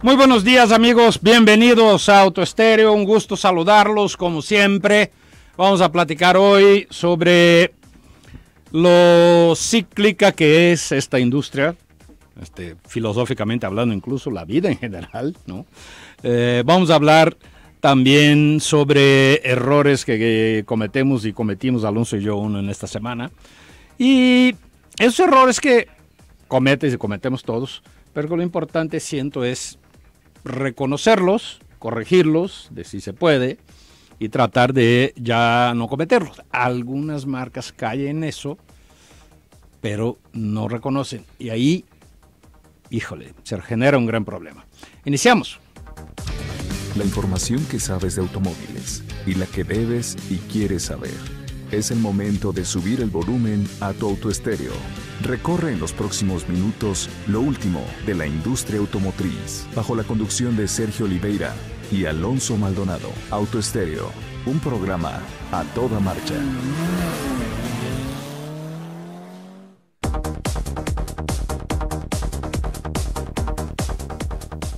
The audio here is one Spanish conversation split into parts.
Muy buenos días amigos, bienvenidos a Autoestéreo, un gusto saludarlos como siempre. Vamos a platicar hoy sobre lo cíclica que es esta industria, este, filosóficamente hablando incluso, la vida en general, ¿no? Eh, vamos a hablar también sobre errores que, que cometemos y cometimos Alonso y yo uno en esta semana. Y esos errores que cometes y cometemos todos, pero lo importante siento es reconocerlos, corregirlos, de si se puede, y tratar de ya no cometerlos. Algunas marcas caen en eso, pero no reconocen. Y ahí, híjole, se genera un gran problema. Iniciamos. La información que sabes de automóviles y la que debes y quieres saber. Es el momento de subir el volumen a tu autoestéreo. Recorre en los próximos minutos lo último de la industria automotriz, bajo la conducción de Sergio Oliveira y Alonso Maldonado. Autoestéreo, un programa a toda marcha.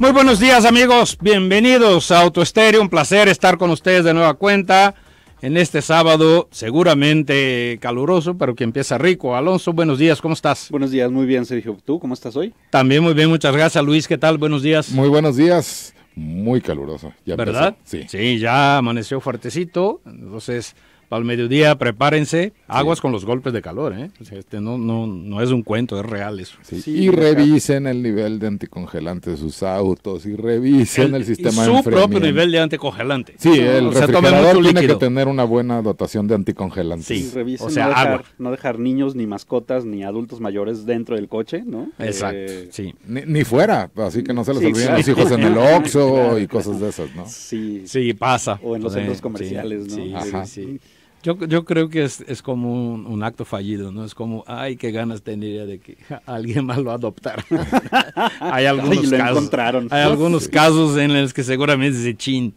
Muy buenos días amigos, bienvenidos a Autoestéreo, un placer estar con ustedes de nueva cuenta en este sábado seguramente caluroso, pero que empieza rico. Alonso, buenos días, ¿cómo estás? Buenos días, muy bien Sergio. ¿Tú cómo estás hoy? También muy bien, muchas gracias Luis, ¿qué tal? Buenos días. Muy buenos días, muy caluroso. ¿Verdad? Sí. sí, ya amaneció fuertecito, entonces para el mediodía, prepárense, aguas con los golpes de calor, ¿eh? Este no, no, es un cuento, es real eso. y revisen el nivel de anticongelante de sus autos y revisen el, sistema de Su propio nivel de anticongelante. Sí, el o sea, refrigerador tiene que tener una buena dotación de anticongelante. Sí, revisen, o sea, no, dejar, niños ni mascotas ni adultos mayores dentro del coche, ¿no? Exacto, eh, sí. Ni, fuera, así que no se les olviden los hijos en el Oxxo y cosas de esas, ¿no? Sí. Sí, pasa. O en los centros comerciales, ¿no? Ajá. sí. Yo, creo que es, como un, acto fallido, ¿no? Es como, ay, qué ganas tendría de que alguien más lo adoptara. hay algunos, casos, hay algunos casos en los que seguramente se chin.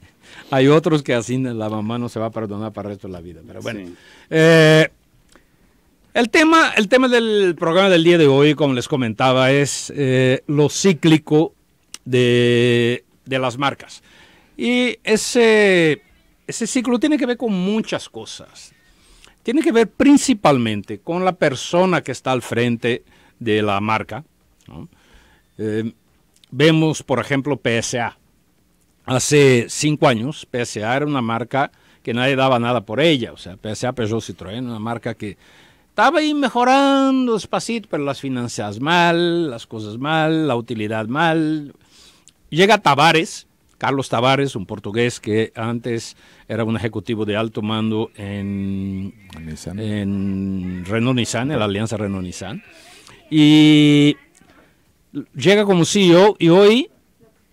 Hay otros que así la mamá no se va a perdonar para el resto de la vida. Pero bueno. Eh, el tema, el tema del programa del día de hoy, como les comentaba, es eh, lo cíclico de, las marcas. Y ese ese ciclo tiene que ver con muchas cosas. Tiene que ver principalmente con la persona que está al frente de la marca. Eh, vemos, por ejemplo, PSA. Hace cinco años, PSA era una marca que nadie daba nada por ella. O sea, PSA, Peugeot, Citroën, una marca que estaba ahí mejorando despacito, pero las finanzas mal, las cosas mal, la utilidad mal. Llega Tavares, Carlos Tavares, un portugués que antes era un ejecutivo de alto mando en, Renault Nissan, en la alianza Renault Nissan. Y llega como CEO y hoy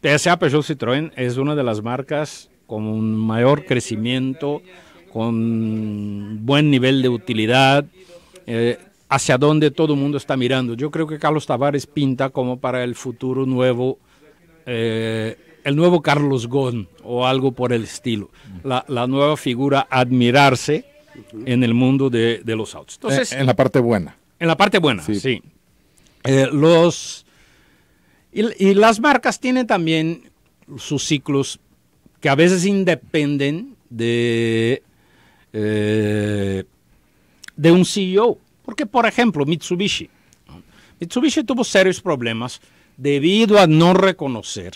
PSA Peugeot Citroën es una de las marcas con mayor crecimiento, con buen nivel de utilidad, eh, hacia donde todo el mundo está mirando. Yo creo que Carlos Tavares pinta como para el futuro nuevo. Eh, el nuevo Carlos Ghosn, o algo por el estilo, la, nueva figura admirarse en el mundo de, los autos. Eh, en, la parte buena. En la parte buena, sí. Eh, los, y, las marcas tienen también sus ciclos que a veces independen de, eh, de un CEO. Porque, por ejemplo, Mitsubishi. Mitsubishi tuvo serios problemas debido a no reconocer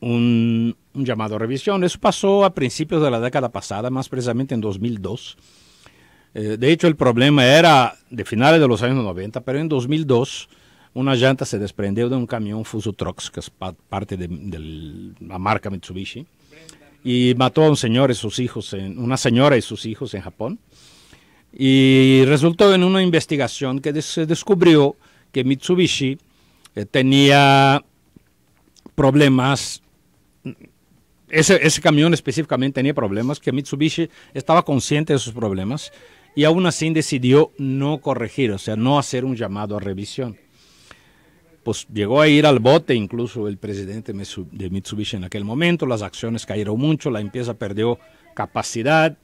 un, llamado a revisión. Eso pasó a principios de la década pasada, más precisamente en 2002. Eh, de hecho, el problema era de finales de los años 90, pero en 2002 una llanta se desprendió de un camión Fusutrox, que es parte de, la marca Mitsubishi, y mató a un señor y sus hijos, en, una señora y sus hijos en Japón. Y resultó en una investigación que se descubrió que Mitsubishi eh, tenía problemas ese, ese camión específicamente tenía problemas, que Mitsubishi estaba consciente de sus problemas y aún así decidió no corregir, o sea, no hacer un llamado a revisión. Pues llegó a ir al bote incluso el presidente de Mitsubishi en aquel momento, las acciones cayeron mucho, la empresa perdió capacidad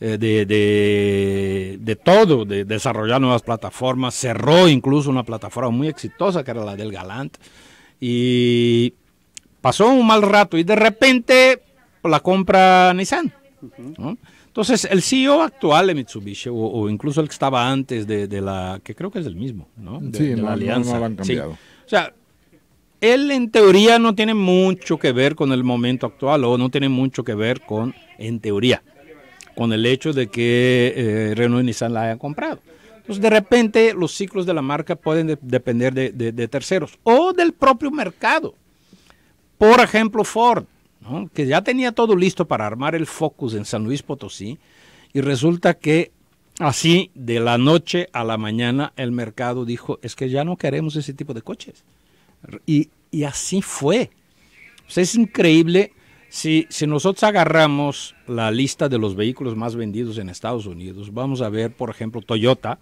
eh, de, de, todo, de desarrollar nuevas plataformas, cerró incluso una plataforma muy exitosa que era la del Galant y pasó un mal rato y de repente pues, la compra Nissan. Entonces, el CEO actual de Mitsubishi, o, incluso el que estaba antes de, la, que creo que es el mismo, ¿no? De, la alianza. O sea, él en teoría no tiene mucho que ver con el momento actual o no tiene mucho que ver con, en teoría, con el hecho de que eh, Renault y Nissan la hayan comprado. Entonces, de repente, los ciclos de la marca pueden depender de, terceros o del propio mercado. Por ejemplo, Ford, que ya tenía todo listo para armar el Focus en San Luis Potosí, y resulta que así, de la noche a la mañana, el mercado dijo, es que ya no queremos ese tipo de coches. Y, así fue. Pues, es increíble si, si, nosotros agarramos la lista de los vehículos más vendidos en Estados Unidos, vamos a ver, por ejemplo, Toyota,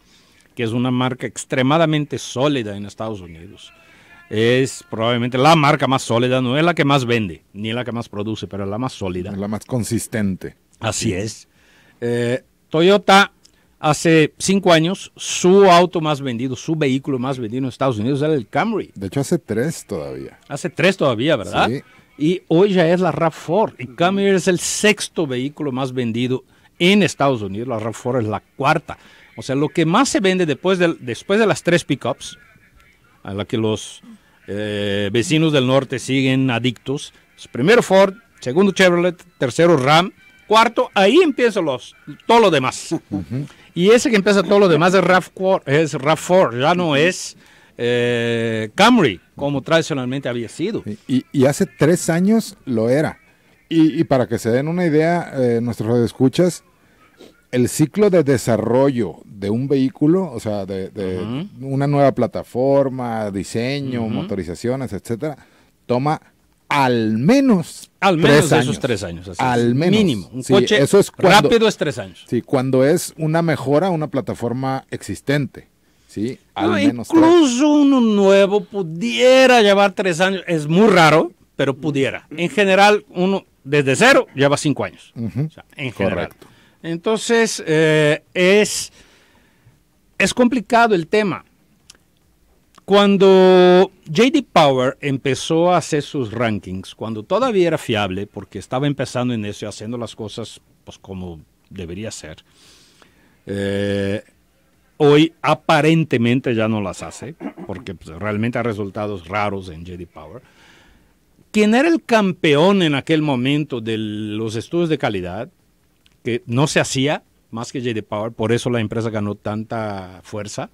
que es una marca extremadamente sólida en Estados Unidos es probablemente la marca más sólida, no es la que más vende, ni la que más produce, pero es la más sólida. Es la más consistente. Así es. Eh, Toyota hace cinco años, su auto más vendido, su vehículo más vendido en Estados Unidos era el Camry. De hecho, hace tres todavía. Hace tres todavía, ¿verdad? Sí. Y hoy ya es la RAV4. Y Camry es el sexto vehículo más vendido en Estados Unidos. La RAV4 es la cuarta. O sea, lo que más se vende después de, después de las tres pickups a la que los eh, vecinos del norte siguen adictos. Pues, primero Ford, segundo Chevrolet, tercero Ram, cuarto, ahí empiezan los, todo lo demás. Y ese que empieza todo lo demás es RAV4, es rav ya no es eh, Camry, como tradicionalmente había sido. Y, hace tres años lo era. Y, para que se den una idea, eh, nuestros escuchas el ciclo de desarrollo de un vehículo, o sea, de, una nueva plataforma, diseño, motorizaciones, etcétera, toma al menos al menos esos tres años. al menos. Mínimo. Un coche rápido es tres años. Sí, cuando es una mejora una plataforma existente. Sí, al menos incluso uno nuevo pudiera llevar tres años. Es muy raro, pero pudiera. En general, uno desde cero lleva cinco años. en general. Correcto. Entonces, eh, es, es complicado el tema. Cuando JD Power empezó a hacer sus rankings, cuando todavía era fiable, porque estaba empezando en eso y haciendo las cosas pues, como debería ser, eh, hoy aparentemente ya no las hace, porque pues, realmente ha resultados raros en JD Power. Quien era el campeón en aquel momento de los estudios de calidad que no se hacía más que JD Power, por eso la empresa ganó tanta fuerza,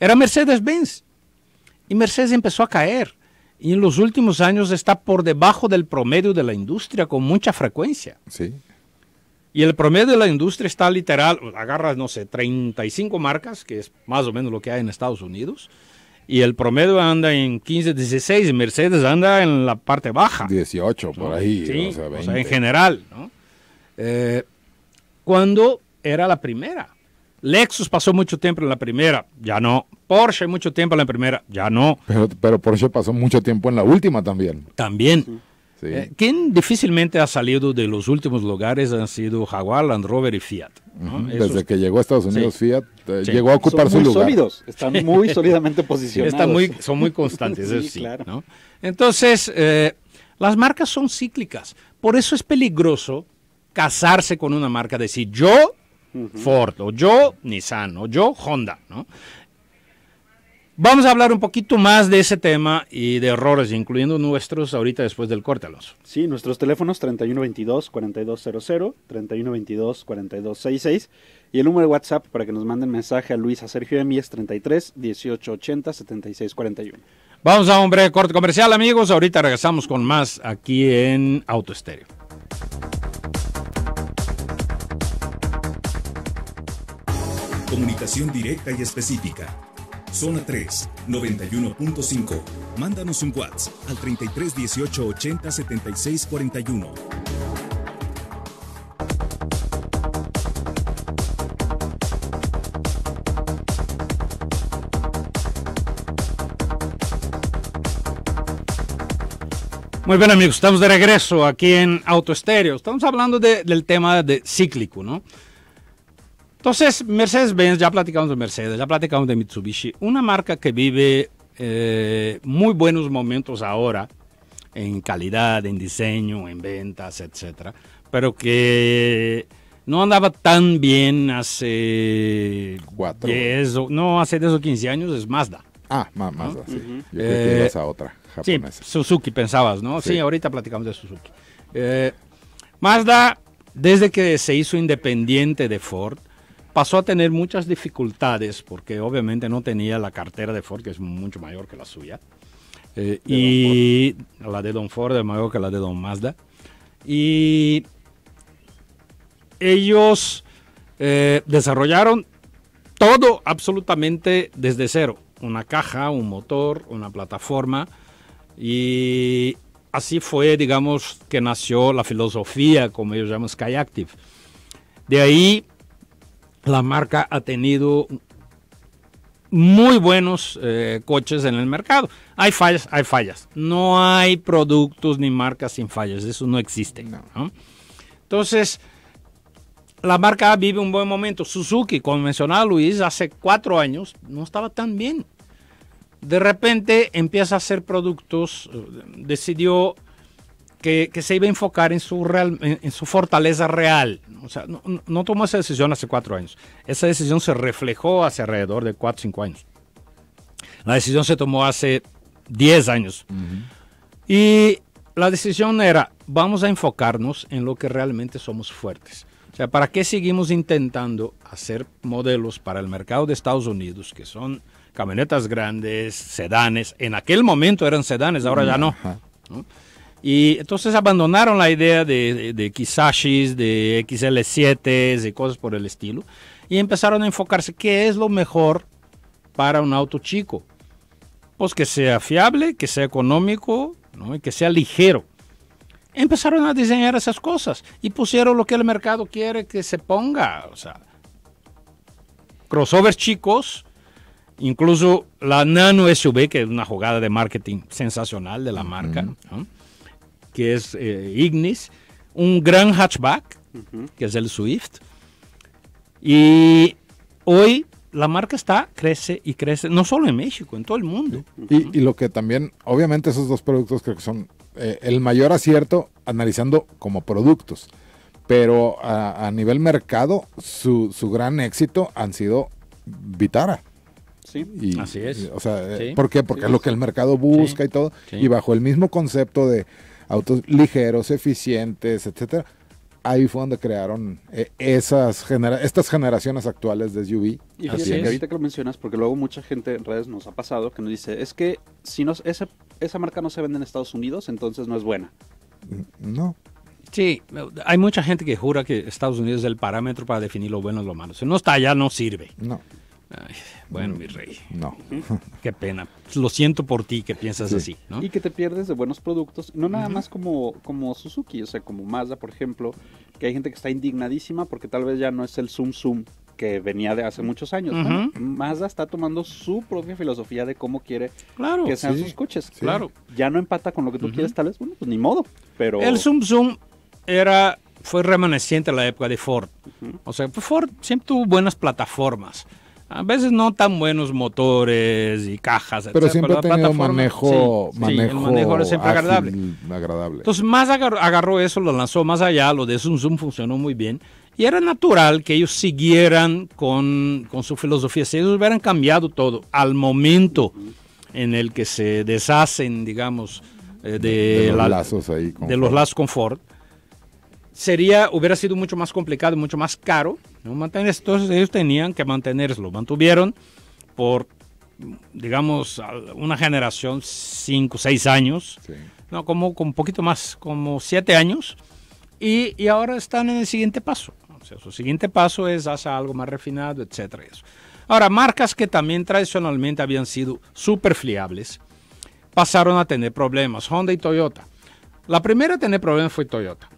era Mercedes-Benz. Y Mercedes empezó a caer y en los últimos años está por debajo del promedio de la industria con mucha frecuencia. Sí. Y el promedio de la industria está literal, agarras, no sé, 35 marcas, que es más o menos lo que hay en Estados Unidos, y el promedio anda en 15, 16, y Mercedes anda en la parte baja. 18, por ahí. en general, ¿no? Eh, cuando era la primera. Lexus pasó mucho tiempo en la primera, ya no. Porsche mucho tiempo en la primera, ya no. Pero, Porsche pasó mucho tiempo en la última también. También. Sí. Eh, quien difícilmente ha salido de los últimos lugares han sido Jaguar, Land Rover y Fiat. Desde que llegó a Estados Unidos, Fiat eh, llegó a ocupar su lugar. sólidos, están muy sólidamente posicionados. Están muy, son muy constantes, sí, Entonces, eh, las marcas son cíclicas. Por eso es peligroso casarse con una marca, decir yo Ford o yo Nissan o yo Honda, ¿no? Vamos a hablar un poquito más de ese tema y de errores, incluyendo nuestros ahorita después del corte, Alonso. Sí, nuestros teléfonos 3122-4200, 3122-4266 y el número de WhatsApp para que nos manden mensaje a Luis, a Sergio y a mí es 33 1880 7641. Vamos a un breve corte comercial, amigos. Ahorita regresamos con más aquí en Auto Estéreo. Comunicación directa y específica. Zona 3, 91.5. Mándanos un WhatsApp al 33 18 80 76 41. Muy bien amigos, estamos de regreso aquí en Estéreo. Estamos hablando del tema de cíclico, ¿no? Entonces, Mercedes-Benz, ya platicamos de Mercedes, ya platicamos de Mitsubishi, una marca que vive eh, muy buenos momentos ahora en calidad, en diseño, en ventas, etcétera, pero que no andaba tan bien hace Cuatro. no, hace 10 o 15 años, es Mazda. Ah, Mazda, sí. Eh, a otra japonesa. Sí, Suzuki pensabas, ¿no? Sí. ahorita platicamos de Suzuki. Eh, Mazda, desde que se hizo independiente de Ford, pasó a tener muchas dificultades porque obviamente no tenía la cartera de Ford, que es mucho mayor que la suya, eh, y la de Don Ford es mayor que la de Don Mazda. Y ellos eh, desarrollaron todo absolutamente desde cero. Una caja, un motor, una plataforma. Y así fue, digamos, que nació la filosofía, como ellos llaman, Skyactiv De ahí la marca ha tenido muy buenos eh, coches en el mercado. Hay fallas, hay fallas. No hay productos ni marcas sin fallas. Eso no existe. Entonces, la marca vive un buen momento. Suzuki, como mencionaba Luis, hace cuatro años no estaba tan bien. De repente empieza a hacer productos, decidió que, se iba a enfocar en su, en su fortaleza real, o sea, no, tomó esa decisión hace cuatro años. Esa decisión se reflejó hace alrededor de cuatro cinco años. La decisión se tomó hace diez años. Y la decisión era, vamos a enfocarnos en lo que realmente somos fuertes. O sea, ¿para qué seguimos intentando hacer modelos para el mercado de Estados Unidos, que son camionetas grandes, sedanes? En aquel momento eran sedanes, ahora ya ¿no? Y entonces abandonaron la idea de, de Kisashis, de XL7s de cosas por el estilo. Y empezaron a enfocarse qué es lo mejor para un auto chico. Pues que sea fiable, que sea económico y que sea ligero. Empezaron a diseñar esas cosas y pusieron lo que el mercado quiere que se ponga. crossovers chicos, incluso la Nano SUV, que es una jugada de marketing sensacional de la marca que es eh, Ignis, un gran hatchback, que es el Swift. Y hoy la marca está, crece y crece, no solo en México, en todo el mundo. Y, lo que también, obviamente esos dos productos creo que son eh, el mayor acierto analizando como productos, pero a, nivel mercado su, gran éxito han sido Vitara. Sí, así es. Eh, ¿por qué? Porque es lo que el mercado busca y todo, y bajo el mismo concepto de autos ligeros, eficientes, etcétera. Ahí fue donde crearon eh, esas genera estas generaciones actuales de SUV. Y que ahorita que lo mencionas, porque luego mucha gente en redes nos ha pasado que nos dice, es que si no ese, esa marca no se vende en Estados Unidos, entonces no es buena. Mm, no, Sí, hay mucha gente que jura que Estados Unidos es el parámetro para definir lo bueno y lo malo. Si no está allá, no sirve. No bueno, mi rey. No. Qué pena. Lo siento por ti que piensas así, Y que te pierdes de buenos productos, no nada más como, como Suzuki, o sea, como Mazda, por ejemplo, que hay gente que está indignadísima porque tal vez ya no es el Zoom Zoom que venía de hace muchos años. Mazda está tomando su propia filosofía de cómo quiere que sean sus coches. Claro. Ya no empata con lo que tú quieres, tal vez, bueno, pues ni modo, pero... El Zoom Zoom era... Fue remaneciente a la época de Ford. O sea, Ford siempre tuvo buenas plataformas a veces no tan buenos motores y cajas. Pero siempre ha tenido un manejo, agradable. agradable. Entonces más agarró, eso, lo lanzó más allá, lo de Zoom Zoom funcionó muy bien. Y era natural que ellos siguieran con, con su filosofía. Si ellos hubieran cambiado todo al momento en el que se deshacen, digamos, eh, de, los lazos con de los lazos con sería, hubiera sido mucho más complicado, mucho más caro ¿no? Entonces ellos tenían que mantenerlo. Mantuvieron por, digamos, una generación, cinco, seis años. No, como con un poquito más, como siete años. Y, ahora están en el siguiente paso. sea, su siguiente paso es hacer algo más refinado, etcétera. Ahora, marcas que también tradicionalmente habían sido súper fiables pasaron a tener problemas. Honda y Toyota. La primera a tener problemas fue Toyota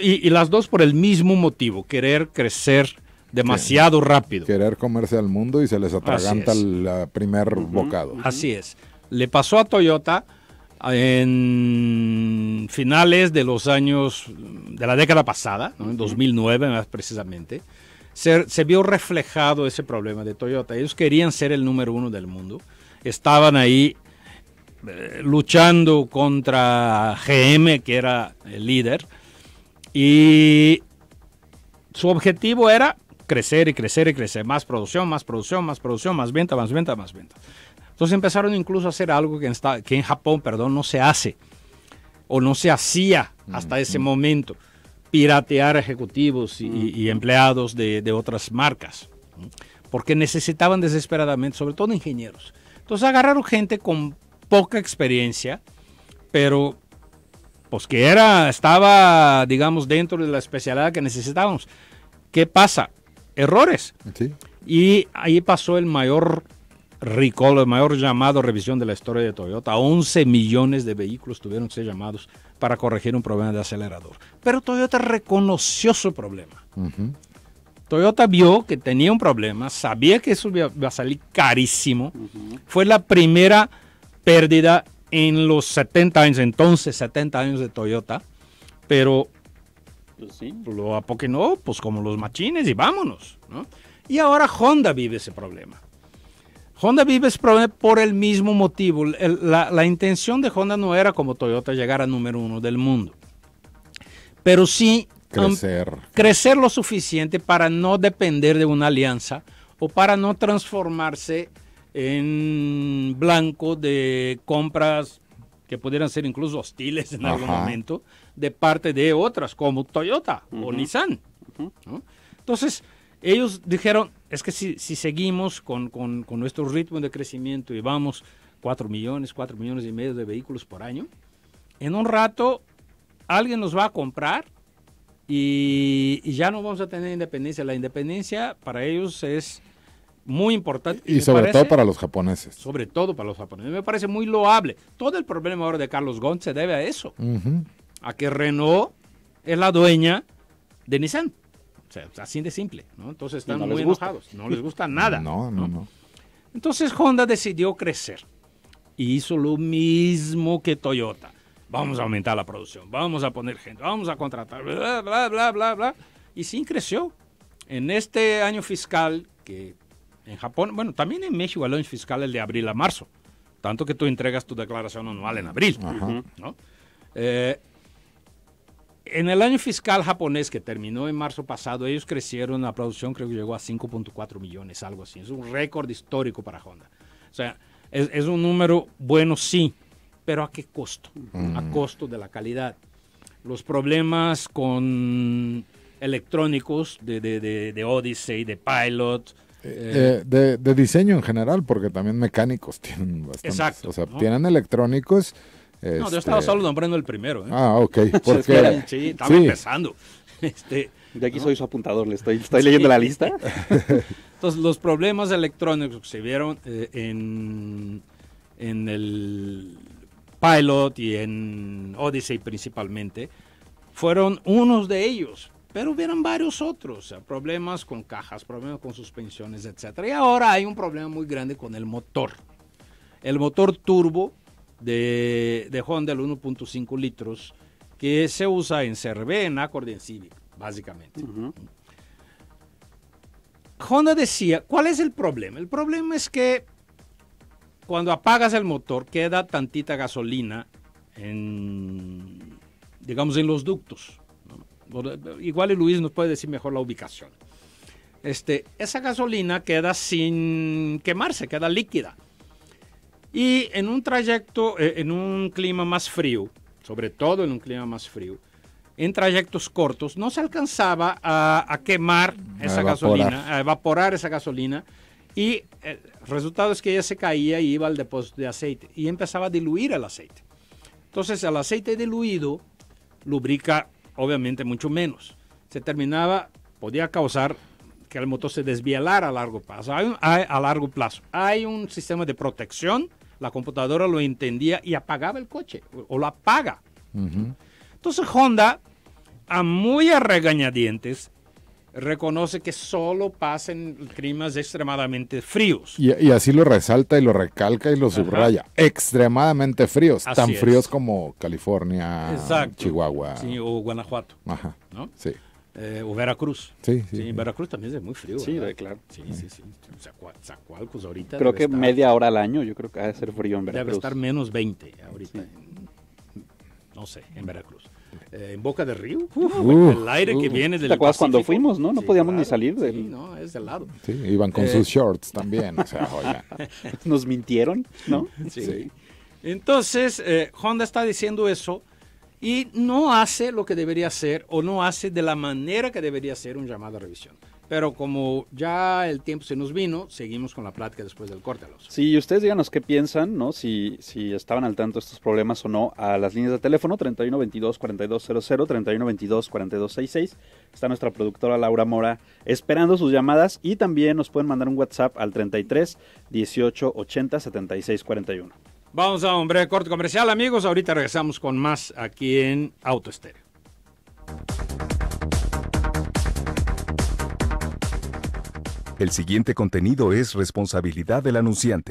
y, las dos por el mismo motivo, querer crecer demasiado rápido. Querer comerse al mundo y se les atraganta el primer bocado. Así es. Le pasó a Toyota en finales de los años, de la década pasada, en 2009 más precisamente, se, vio reflejado ese problema de Toyota. Ellos querían ser el número uno del mundo. Estaban ahí eh, luchando contra GM, que era el líder y su objetivo era crecer y crecer y crecer. Más producción, más producción, más producción, más venta, más venta, más venta. Entonces empezaron incluso a hacer algo que en, Japón, perdón, no se hace o no se hacía hasta ese momento. Piratear ejecutivos y, empleados de, de, otras marcas. Porque necesitaban desesperadamente, sobre todo ingenieros. Entonces agarraron gente con poca experiencia, pero pues que era, estaba, digamos, dentro de la especialidad que necesitábamos. ¿Qué pasa? Errores. Y ahí pasó el mayor recall, el mayor llamado revisión de la historia de Toyota. 11 millones de vehículos tuvieron que ser llamados para corregir un problema de acelerador. Pero Toyota reconoció su problema. Toyota vio que tenía un problema, sabía que eso iba a salir carísimo. Fue la primera pérdida en los 70 años, entonces 70 años de Toyota, pero pues sí. lo pues, a no, pues como los machines y vámonos. ¿no? Y ahora Honda vive ese problema. Honda vive ese problema por el mismo motivo. la, intención de Honda no era como Toyota llegar a número uno del mundo, pero sí crecer. crecer lo suficiente para no depender de una alianza o para no transformarse en blanco de compras que pudieran ser incluso hostiles en algún momento de parte de otras como Toyota o Nissan. Entonces, ellos dijeron, es que si, si seguimos con, con, con, nuestro ritmo de crecimiento y vamos 4 millones, 4 millones y medio de vehículos por año, en un rato alguien nos va a comprar y ya no vamos a tener independencia. La independencia para ellos es muy importante. Y, sobre todo para los japoneses. Sobre todo para los japoneses. Me parece muy loable. Todo el problema ahora de Carlos Ghosn se debe a eso. A que Renault es la dueña de Nissan. O sea, así de simple. Entonces están muy enojados. No les gusta nada. no, no, no, Entonces Honda decidió crecer. Y hizo lo mismo que Toyota. Vamos a aumentar la producción. Vamos a poner gente. Vamos a contratar. Bla, bla, bla, bla, bla. Y sí creció. En este año fiscal que en Japón, bueno, también en México el año fiscal es de abril a marzo, tanto que tú entregas tu declaración anual en abril, ¿no? Eh, en el año fiscal japonés que terminó en marzo pasado, ellos crecieron, la producción creo que llegó a 5.4 millones, algo así. Es un récord histórico para Honda. O sea, es, un número bueno, sí, pero ¿a qué costo? A mm. costo de la calidad. Los problemas con electrónicos de, de, de, de Odyssey, de Pilot, eh, de, diseño en general, porque también mecánicos tienen bastante... Exacto. O sea, tienen electrónicos. No, yo estaba este, solo nombrando el primero. ¿eh? Ah, ok. Porque... sí, empezando. Este, de aquí soy su apuntador, le estoy, leyendo la lista. Entonces, los problemas electrónicos que se vieron eh, en, en el Pilot y en Odyssey principalmente, fueron unos de ellos, pero hubieran varios otros, problemas con cajas, problemas con suspensiones, etc. Y ahora hay un problema muy grande con el motor. El motor turbo de, Honda, el 1.5 litros, que se usa en CRB, en Accord en Civic, básicamente. Honda decía, ¿cuál es el problema? El problema es que cuando apagas el motor queda tantita gasolina digamos, en los ductos igual Luis nos puede decir mejor la ubicación. Este, esa gasolina queda sin quemarse, queda líquida. Y en un trayecto, eh, en un clima más frío, sobre todo en un clima más frío, en trayectos cortos, no se alcanzaba a, quemar esa gasolina, a evaporar esa gasolina. Y el eh, resultado es que ella se caía y iba al depósito de aceite y empezaba a diluir el aceite. Entonces el aceite diluido lubrica obviamente mucho menos. Se terminaba, podía causar que el motor se desvialara a largo plazo. Hay un, a largo plazo. Hay un sistema de protección, la computadora lo entendía y apagaba el coche, o, lo apaga. Entonces Honda, a muy regañadientes, reconoce que solo pasen climas extremadamente fríos. Y, así lo resalta y lo recalca y lo subraya. Extremadamente fríos, tan fríos como California, Chihuahua. Sí, o Guanajuato. Ajá. Eh, o Veracruz. Sí, sí, Veracruz también es muy frío. Sí, claro. Sí, sí, sí. ahorita. Creo que media hora al año, yo creo que ha de ser frío en Veracruz. Debe estar menos 20 ahorita. no sé, en Veracruz. Eh, en Boca del Río. el aire que viene del ¿Te cuando fuimos, no? No podíamos ni salir de Sí, no, es del lado. iban con sus eh, shorts también, Nos mintieron, ¿no? Entonces, eh, Honda está diciendo eso y no hace lo que debería hacer o no hace de la manera que debería hacer un llamado a revisión. Pero como ya el tiempo se nos vino, seguimos con la plática después del corte. Alonso. Sí, y ustedes díganos qué piensan, ¿no? Si, si estaban al tanto estos problemas o no a las líneas de teléfono 3122-4200, 3122-4266. Está nuestra productora Laura Mora esperando sus llamadas y también nos pueden mandar un WhatsApp al 33 18 80 76 41. Vamos a un breve corte comercial, amigos. Ahorita regresamos con más aquí en Auto Estéreo. El siguiente contenido es responsabilidad del anunciante.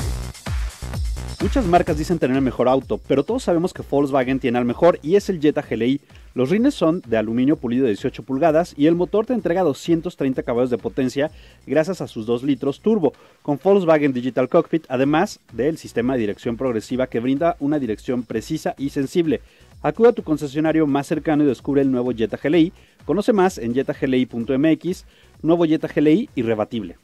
Muchas marcas dicen tener el mejor auto, pero todos sabemos que Volkswagen tiene al mejor y es el Jetta GLI. Los rines son de aluminio pulido de 18 pulgadas y el motor te entrega 230 caballos de potencia gracias a sus 2 litros turbo, con Volkswagen Digital Cockpit, además del sistema de dirección progresiva que brinda una dirección precisa y sensible. Acude a tu concesionario más cercano y descubre el nuevo Jetta GLI. Conoce más en jettagli.mx nuevo Jetta GLI irrebatible.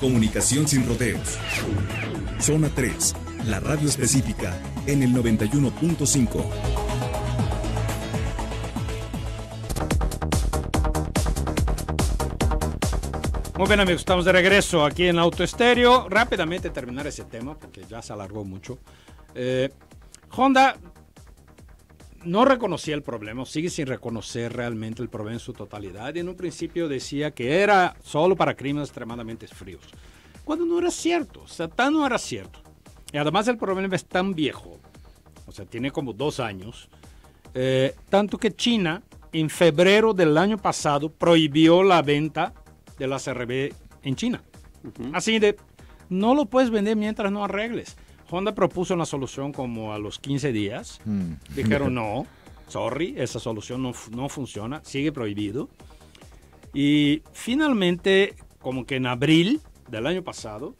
Comunicación sin rodeos. Zona 3, la radio específica, en el 91.5. Muy bien amigos, estamos de regreso aquí en Auto Estéreo. Rápidamente terminar ese tema porque ya se alargó mucho. Eh, Honda no reconocía el problema, sigue sin reconocer realmente el problema en su totalidad. Y en un principio decía que era solo para crímenes extremadamente fríos, cuando no era cierto, o sea, tan no era cierto. Y además el problema es tan viejo, o sea, tiene como dos años, eh, tanto que China en febrero del año pasado prohibió la venta de la CRB en China. Así de, no lo puedes vender mientras no arregles. Honda propuso una solución como a los 15 días. Mm. Dijeron no, sorry, esa solución no, funciona, sigue prohibido. Y finalmente, como que en abril del año pasado,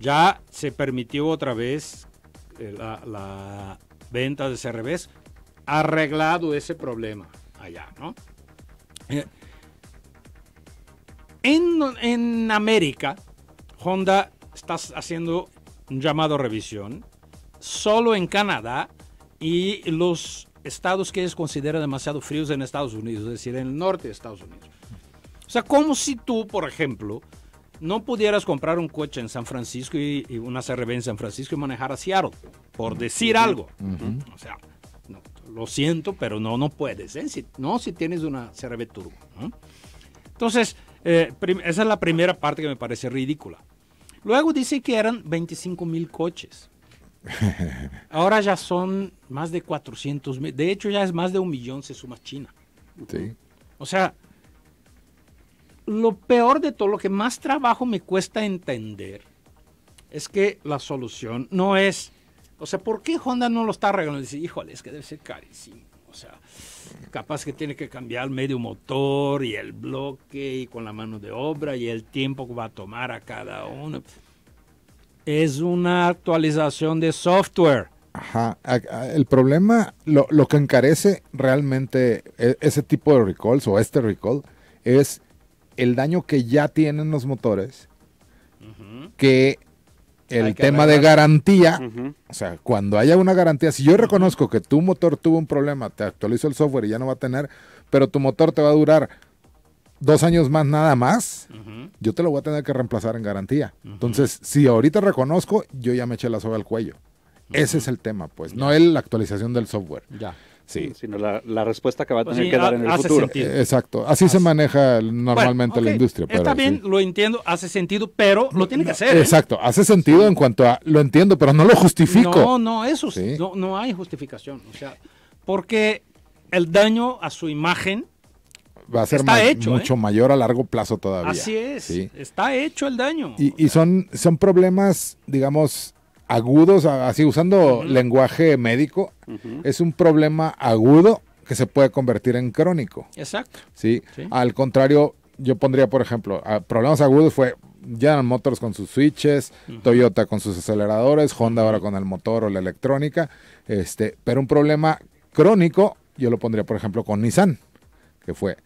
ya se permitió otra vez eh, la, venta de CRVs, arreglado ese problema allá, ¿no? Eh, en, en América, Honda está haciendo llamado revisión, solo en Canadá y los estados que ellos consideran demasiado fríos en Estados Unidos, es decir, en el norte de Estados Unidos. O sea, como si tú, por ejemplo, no pudieras comprar un coche en San Francisco y, una CRV en San Francisco y manejar a Seattle, por decir algo. O sea, lo siento, pero no, no puedes, ¿eh? no si tienes una CRV turbo. Entonces, eh, esa es la primera parte que me parece ridícula. Luego dice que eran 25 mil coches. Ahora ya son más de 400 mil. De hecho, ya es más de un millón se suma China. O sea, lo peor de todo, lo que más trabajo me cuesta entender, es que la solución no es. O sea, ¿por qué Honda no lo está arreglando? Dice, híjole, es que debe ser carísimo sea, capaz que tiene que cambiar medio motor y el bloque y con la mano de obra y el tiempo que va a tomar a cada uno. Es una actualización de software. Ajá, el problema, lo, que encarece realmente e, ese tipo de recalls o este recall es el daño que ya tienen los motores, que el tema de garantía, o sea, cuando haya una garantía, si yo reconozco que tu motor tuvo un problema, te actualizo el software y ya no va a tener, pero tu motor te va a durar dos años más nada más, yo te lo voy a tener que reemplazar en garantía. Entonces, si ahorita reconozco, yo ya me eché la soga al cuello. Ese es el tema, pues, no es la actualización del software. Ya. Sino la, respuesta que va a pues tener que dar en el futuro. Exacto. Así se maneja normalmente la industria. Pero, Está bien, lo entiendo, hace sentido, pero lo tiene que hacer. ¿eh? Exacto, hace sentido en cuanto a lo entiendo, pero no lo justifico. No, no, eso no, no hay justificación. O sea, porque el daño a su imagen va a ser ¿eh? mucho mayor a largo plazo todavía. Así es, está hecho el daño. Y, y son, son problemas, digamos, agudos, así usando lenguaje médico, es un problema agudo que se puede convertir en crónico. Exacto. ¿sí? Al contrario, yo pondría, por ejemplo, problemas agudos fue General Motors con sus switches, Toyota con sus aceleradores, Honda ahora con el motor o la electrónica, este, pero un problema crónico yo lo pondría, por ejemplo, con Nissan, que fue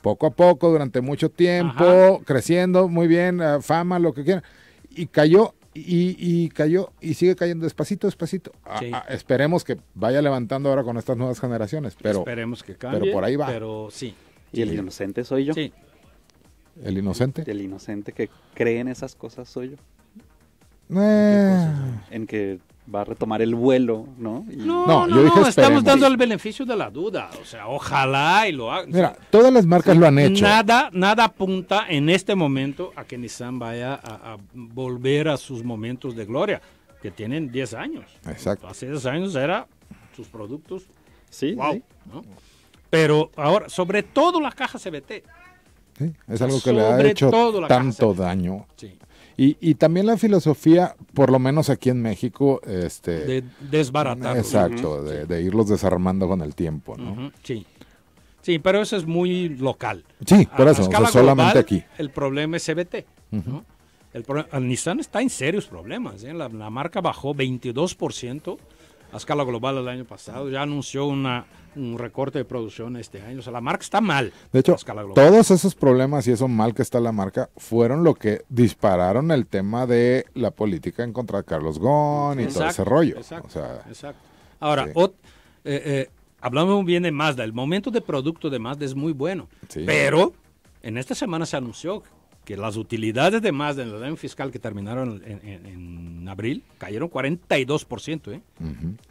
poco a poco, durante mucho tiempo, creciendo muy bien, eh, fama, lo que quieran, y cayó y, cayó y sigue cayendo despacito, despacito. Ah, ah, esperemos que vaya levantando ahora con estas nuevas generaciones, pero esperemos que cambie, pero por ahí va. Pero sí. Y el inocente soy yo. Sí. El inocente. El, inocente que cree en esas cosas soy yo. Eh. ¿En, qué cosas? en que va a retomar el vuelo, ¿no? No, no, no, yo estamos dando el beneficio de la duda, o sea, ojalá y lo hagan. Mira, todas las marcas lo han hecho. Nada, nada apunta en este momento a que Nissan vaya a, volver a sus momentos de gloria, que tienen 10 años. Exacto. Hace 10 años era sus productos. Sí, wow, Pero ahora, sobre todo la caja CBT. Sí, es algo que le ha hecho tanto daño. Sí. Y, también la filosofía, por lo menos aquí en México, este, de desbaratar. Exacto, de, irlos desarmando con el tiempo, Sí. Sí, pero eso es muy local. Sí, por eso, solamente aquí. El problema es CBT. Nissan está en serios problemas. ¿eh? La, la, marca bajó 22% a escala global el año pasado. Ya anunció una, un recorte de producción este año. O sea, la marca está mal. De hecho, todos esos problemas y eso mal que está la marca fueron lo que dispararon el tema de la política en contra de Carlos Gómez y todo ese rollo. Exacto. exacto. Ahora, eh, eh, hablamos bien de Mazda. El momento de producto de Mazda es muy bueno. Pero en esta semana se anunció que las utilidades de más del año fiscal que terminaron en, abril cayeron 42%. ¿eh?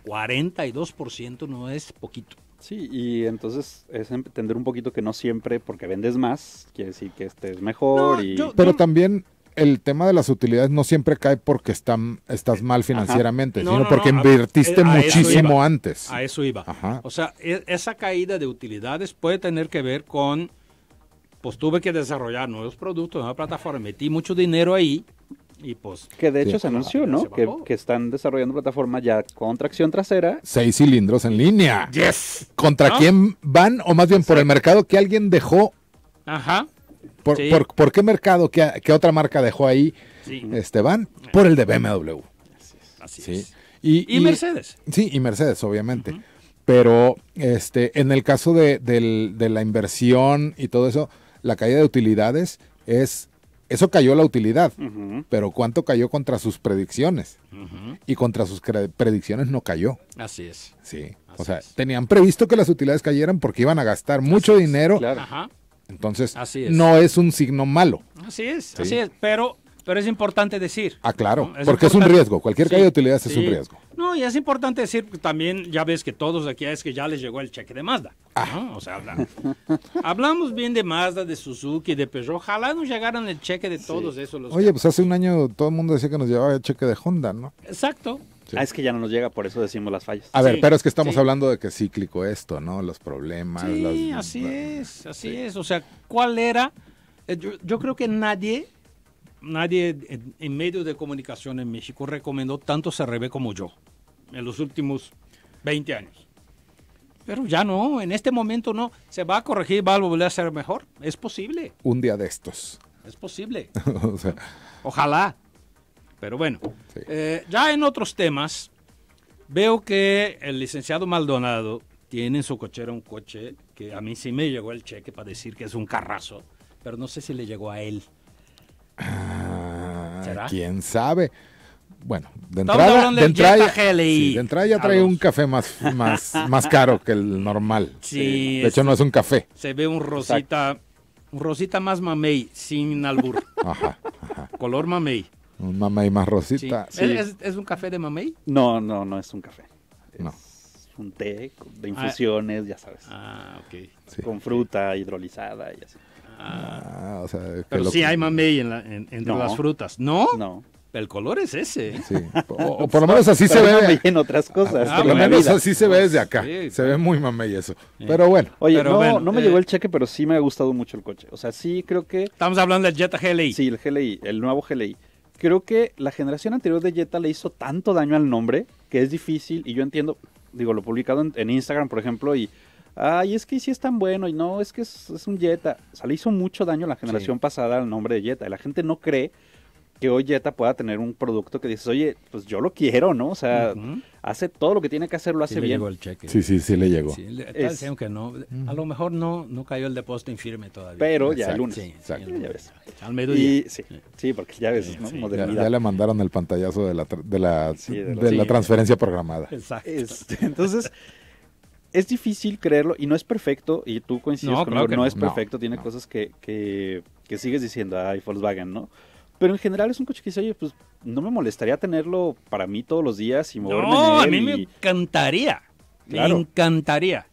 42% no es poquito. Sí, y entonces es entender em, un poquito que no siempre porque vendes más quiere decir que estés mejor. Pero también el tema de las utilidades no siempre cae porque están, estás eh, mal financieramente, sino porque invertiste eh, muchísimo antes. A eso iba. O sea, e, esa caída de utilidades puede tener que ver con pues tuve que desarrollar nuevos productos, nueva plataforma, metí mucho dinero ahí y pues... Que de hecho se anunció, ¿no? que, están desarrollando plataformas ya con tracción trasera. Seis cilindros en línea. ¡Yes! ¿Contra quién van? O más bien por el mercado que alguien dejó. Ajá. ¿Por, qué mercado? ¿Qué, otra marca dejó ahí sí. Este, van Por el de BMW. Así es. Y, Mercedes. Sí, y Mercedes, obviamente. Pero este, en el caso de la inversión y todo eso la caída de utilidades es eso cayó la utilidad, pero cuánto cayó contra sus predicciones. Y contra sus predicciones no cayó. Así es. Sí. o sea, tenían previsto que las utilidades cayeran porque iban a gastar mucho dinero. Ajá. Entonces, no es un signo malo. Así es, así es. Pero pero es importante decir. Ah, claro, porque es un riesgo. Cualquier caída de utilidades es un riesgo. No, y es importante decir también, ya ves que todos aquí es que ya les llegó el cheque de Mazda. ajá ah. O sea, hablamos. hablamos, bien de Mazda, de Suzuki, de Peugeot. Ojalá nos llegaran el cheque de todos esos. Oye, pues hace un año todo el mundo decía que nos llevaba el cheque de Honda, ¿no? Exacto. Ah, es que ya no nos llega, por eso decimos las fallas. A ver, pero es que estamos hablando de que cíclico esto, ¿no? Los problemas. Sí, así es, así es. O sea, ¿cuál era? Eh, yo creo que nadie nadie en medios de comunicación en México recomendó tanto CRB como yo en los últimos 20 años. Pero ya no, en este momento no. Se va a corregir, va a volver a ser mejor. Es posible. Un día de estos. Es posible. Ojalá. Pero bueno, eh, ya en otros temas, veo que el licenciado Maldonado tiene en su cochera un coche que a mí sí me llegó el cheque para decir que es un carrazo, pero no sé si le llegó a él. Ah, ¿Quién sabe? Bueno, de entrada, de entrada, de entrada, ya trae un café más, más, más caro que el normal. Eh, de hecho, no es un café. Se ve un rosita, un rosita más mamey, sin albur. Ajá, Color mamey. Un mamey más rosita. ¿Es, un café de mamey? No, no, no es un café. No. Es un té de ah. infusiones, ya sabes. Ah, ok. Con fruta hidrolizada y así. Ah, pero sí hay mamey en entre las frutas, ¿no? No. El color es ese. Sí. O, por lo menos así se ve. en otras ah, cosas. por lo menos así se ve desde acá. se ve muy mamey eso. Pero bueno. Oye, no, me llegó eh, el cheque, pero sí me ha gustado mucho el coche. O sea, sí creo que. Estamos hablando del Jetta GLI. Sí, el GLI, el nuevo GLI. Creo que la generación anterior de Jetta le hizo tanto daño al nombre que es difícil y yo entiendo. Digo, lo publicado en Instagram, por ejemplo, y ay, es que sí es tan bueno, y no, es que es, un Jetta. O sea, le hizo mucho daño a la generación pasada al nombre de Jetta. Y la gente no cree que hoy Jetta pueda tener un producto que dices, oye, pues yo lo quiero, ¿no? O sea, hace todo lo que tiene que hacer, lo hace bien. Le llegó el cheque. Sí, sí, sí le llegó. tal aunque no, a lo mejor no, no cayó el depósito infirme todavía. Pero ya el lunes. Sí, Ya ves. Al mediodía. sí, porque ya ves, ¿no? Ya, le mandaron el pantallazo de la, de la, transferencia programada. Exacto. Este, entonces, es difícil creerlo y no es perfecto, y tú coincides con conmigo, no, es perfecto, tiene cosas que, sigues diciendo, ay, ah, Volkswagen, ¿no? Pero en general es un coche que dice, pues no me molestaría tenerlo para mí todos los días y moverme no, a mí me encantaría, me encantaría.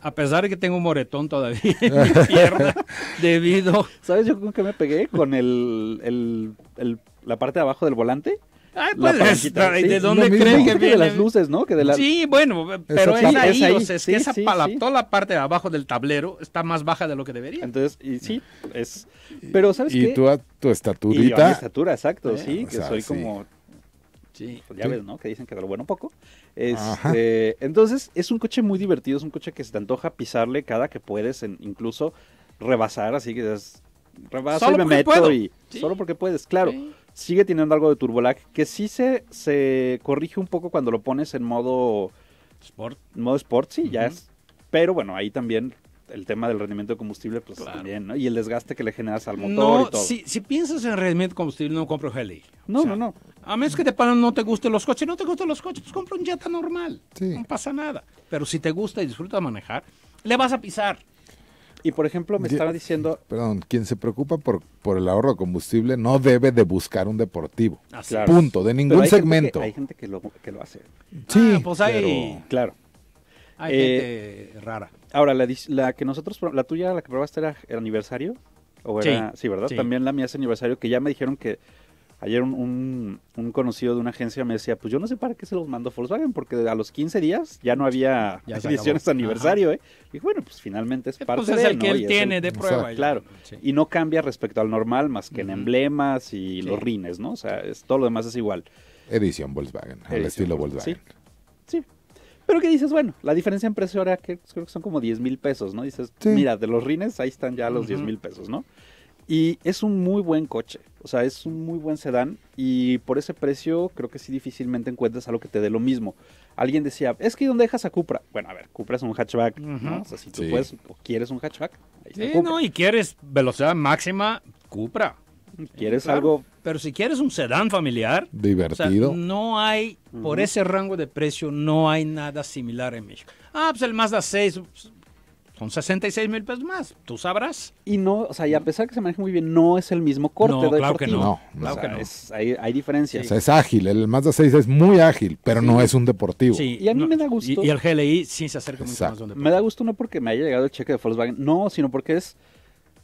A pesar de que tengo un moretón todavía en mi pierna, debido... ¿Sabes yo con qué me pegué? Con el, la parte de abajo del volante. Ay, pues, ¿de dónde creen que viene? De las luces, ¿no? Sí, bueno, pero es, ahí, es que esa toda la parte de abajo del tablero está más baja de lo que debería. Entonces, y sí, eh. es... Pero, ¿sabes y qué? Y tú a tu estaturita... Y mi estatura, exacto, eh, sí, que soy como... Sí, pues, ya ves, ¿no? Que dicen que de lo bueno poco. Este, entonces, es un coche muy divertido, es un coche que se te antoja pisarle cada que puedes, incluso rebasar, así que es, rebaso y me meto y... Solo porque puedes, claro sigue teniendo algo de lag, que sí se, se corrige un poco cuando lo pones en modo sport. Modo sport, sí, ya es. Pero bueno, ahí también el tema del rendimiento de combustible, pues también, ¿no? Y el desgaste que le generas al motor y todo. Si, si piensas en rendimiento de combustible, no compro Heli. No, no, no. A menos que te paran no te gusten los coches, no te gustan los coches, pues compra un Jetta normal. Sí. No pasa nada. Pero si te gusta y disfruta manejar, le vas a pisar. Y por ejemplo, me estaba diciendo... Perdón, quien se preocupa por, por el ahorro de combustible no debe de buscar un deportivo. Ah, Punto, de ningún segmento. hay gente que lo, que lo hace. Sí, ah, pues hay... claro. gente eh, rara. Ahora, la, que nosotros, la tuya, la que probaste era el aniversario. ¿O sí, ¿verdad? También la mía es aniversario, que ya me dijeron que Ayer un, conocido de una agencia me decía, pues yo no sé para qué se los mandó Volkswagen, porque a los 15 días ya no había ediciones de aniversario, ¿eh? Y bueno, pues finalmente es eh, pues parte pues es el que él tiene de prueba. claro, y no cambia respecto al normal, más que en emblemas y los rines, ¿no? O sea, es, todo lo demás es igual. Edición Volkswagen, el al estilo Volkswagen. Sí, sí. Pero que dices, bueno, la diferencia en precio ahora que creo que son como 10 mil pesos, ¿no? Dices, mira, de los rines ahí están ya los 10 mil pesos, ¿no? Y es un muy buen coche, o sea, es un muy buen sedán y por ese precio creo que sí difícilmente encuentras algo que te dé lo mismo. Alguien decía, es que ¿dónde dejas a Cupra? Bueno, a ver, Cupra es un hatchback, ¿no? O sea, si tú quieres un hatchback, sí, no, y quieres velocidad máxima, Cupra. Quieres algo. Pero si quieres un sedán familiar. Divertido. no hay, por ese rango de precio, no hay nada similar en México. Ah, pues el Mazda 6, son 66 mil pesos más, tú sabrás. Y no, o sea, y a pesar que se maneja muy bien, no es el mismo corte. No, claro que no. claro que no. hay, diferencias. es ágil, el Mazda 6 es muy ágil, pero no es un deportivo. y a mí me da gusto. Y, el GLI sí se acerca mucho más a un Me da gusto no porque me haya llegado el cheque de Volkswagen, no, sino porque es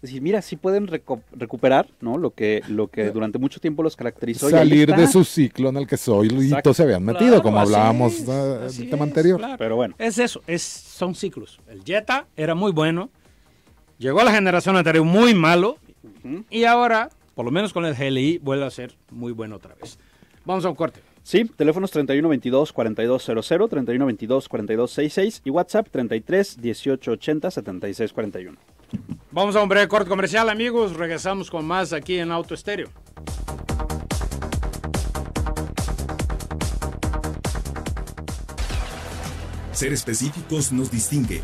decir, mira, sí pueden recuperar, ¿no? Lo que, lo que eh, durante mucho tiempo los caracterizó. Salir de su ciclo en el que soy, todos se habían metido, como hablábamos del tema anterior. Pero bueno. Es eso, es, son ciclos. El Jetta era muy bueno, llegó a la generación anterior muy malo, y ahora, por lo menos con el GLI, vuelve a ser muy bueno otra vez. Vamos a un corte. Sí, teléfonos 3122-4200, 3122-4266 y WhatsApp 33 1880 7641. Vamos a un breve corte comercial, amigos. Regresamos con más aquí en Auto Estéreo. Ser específicos nos distingue.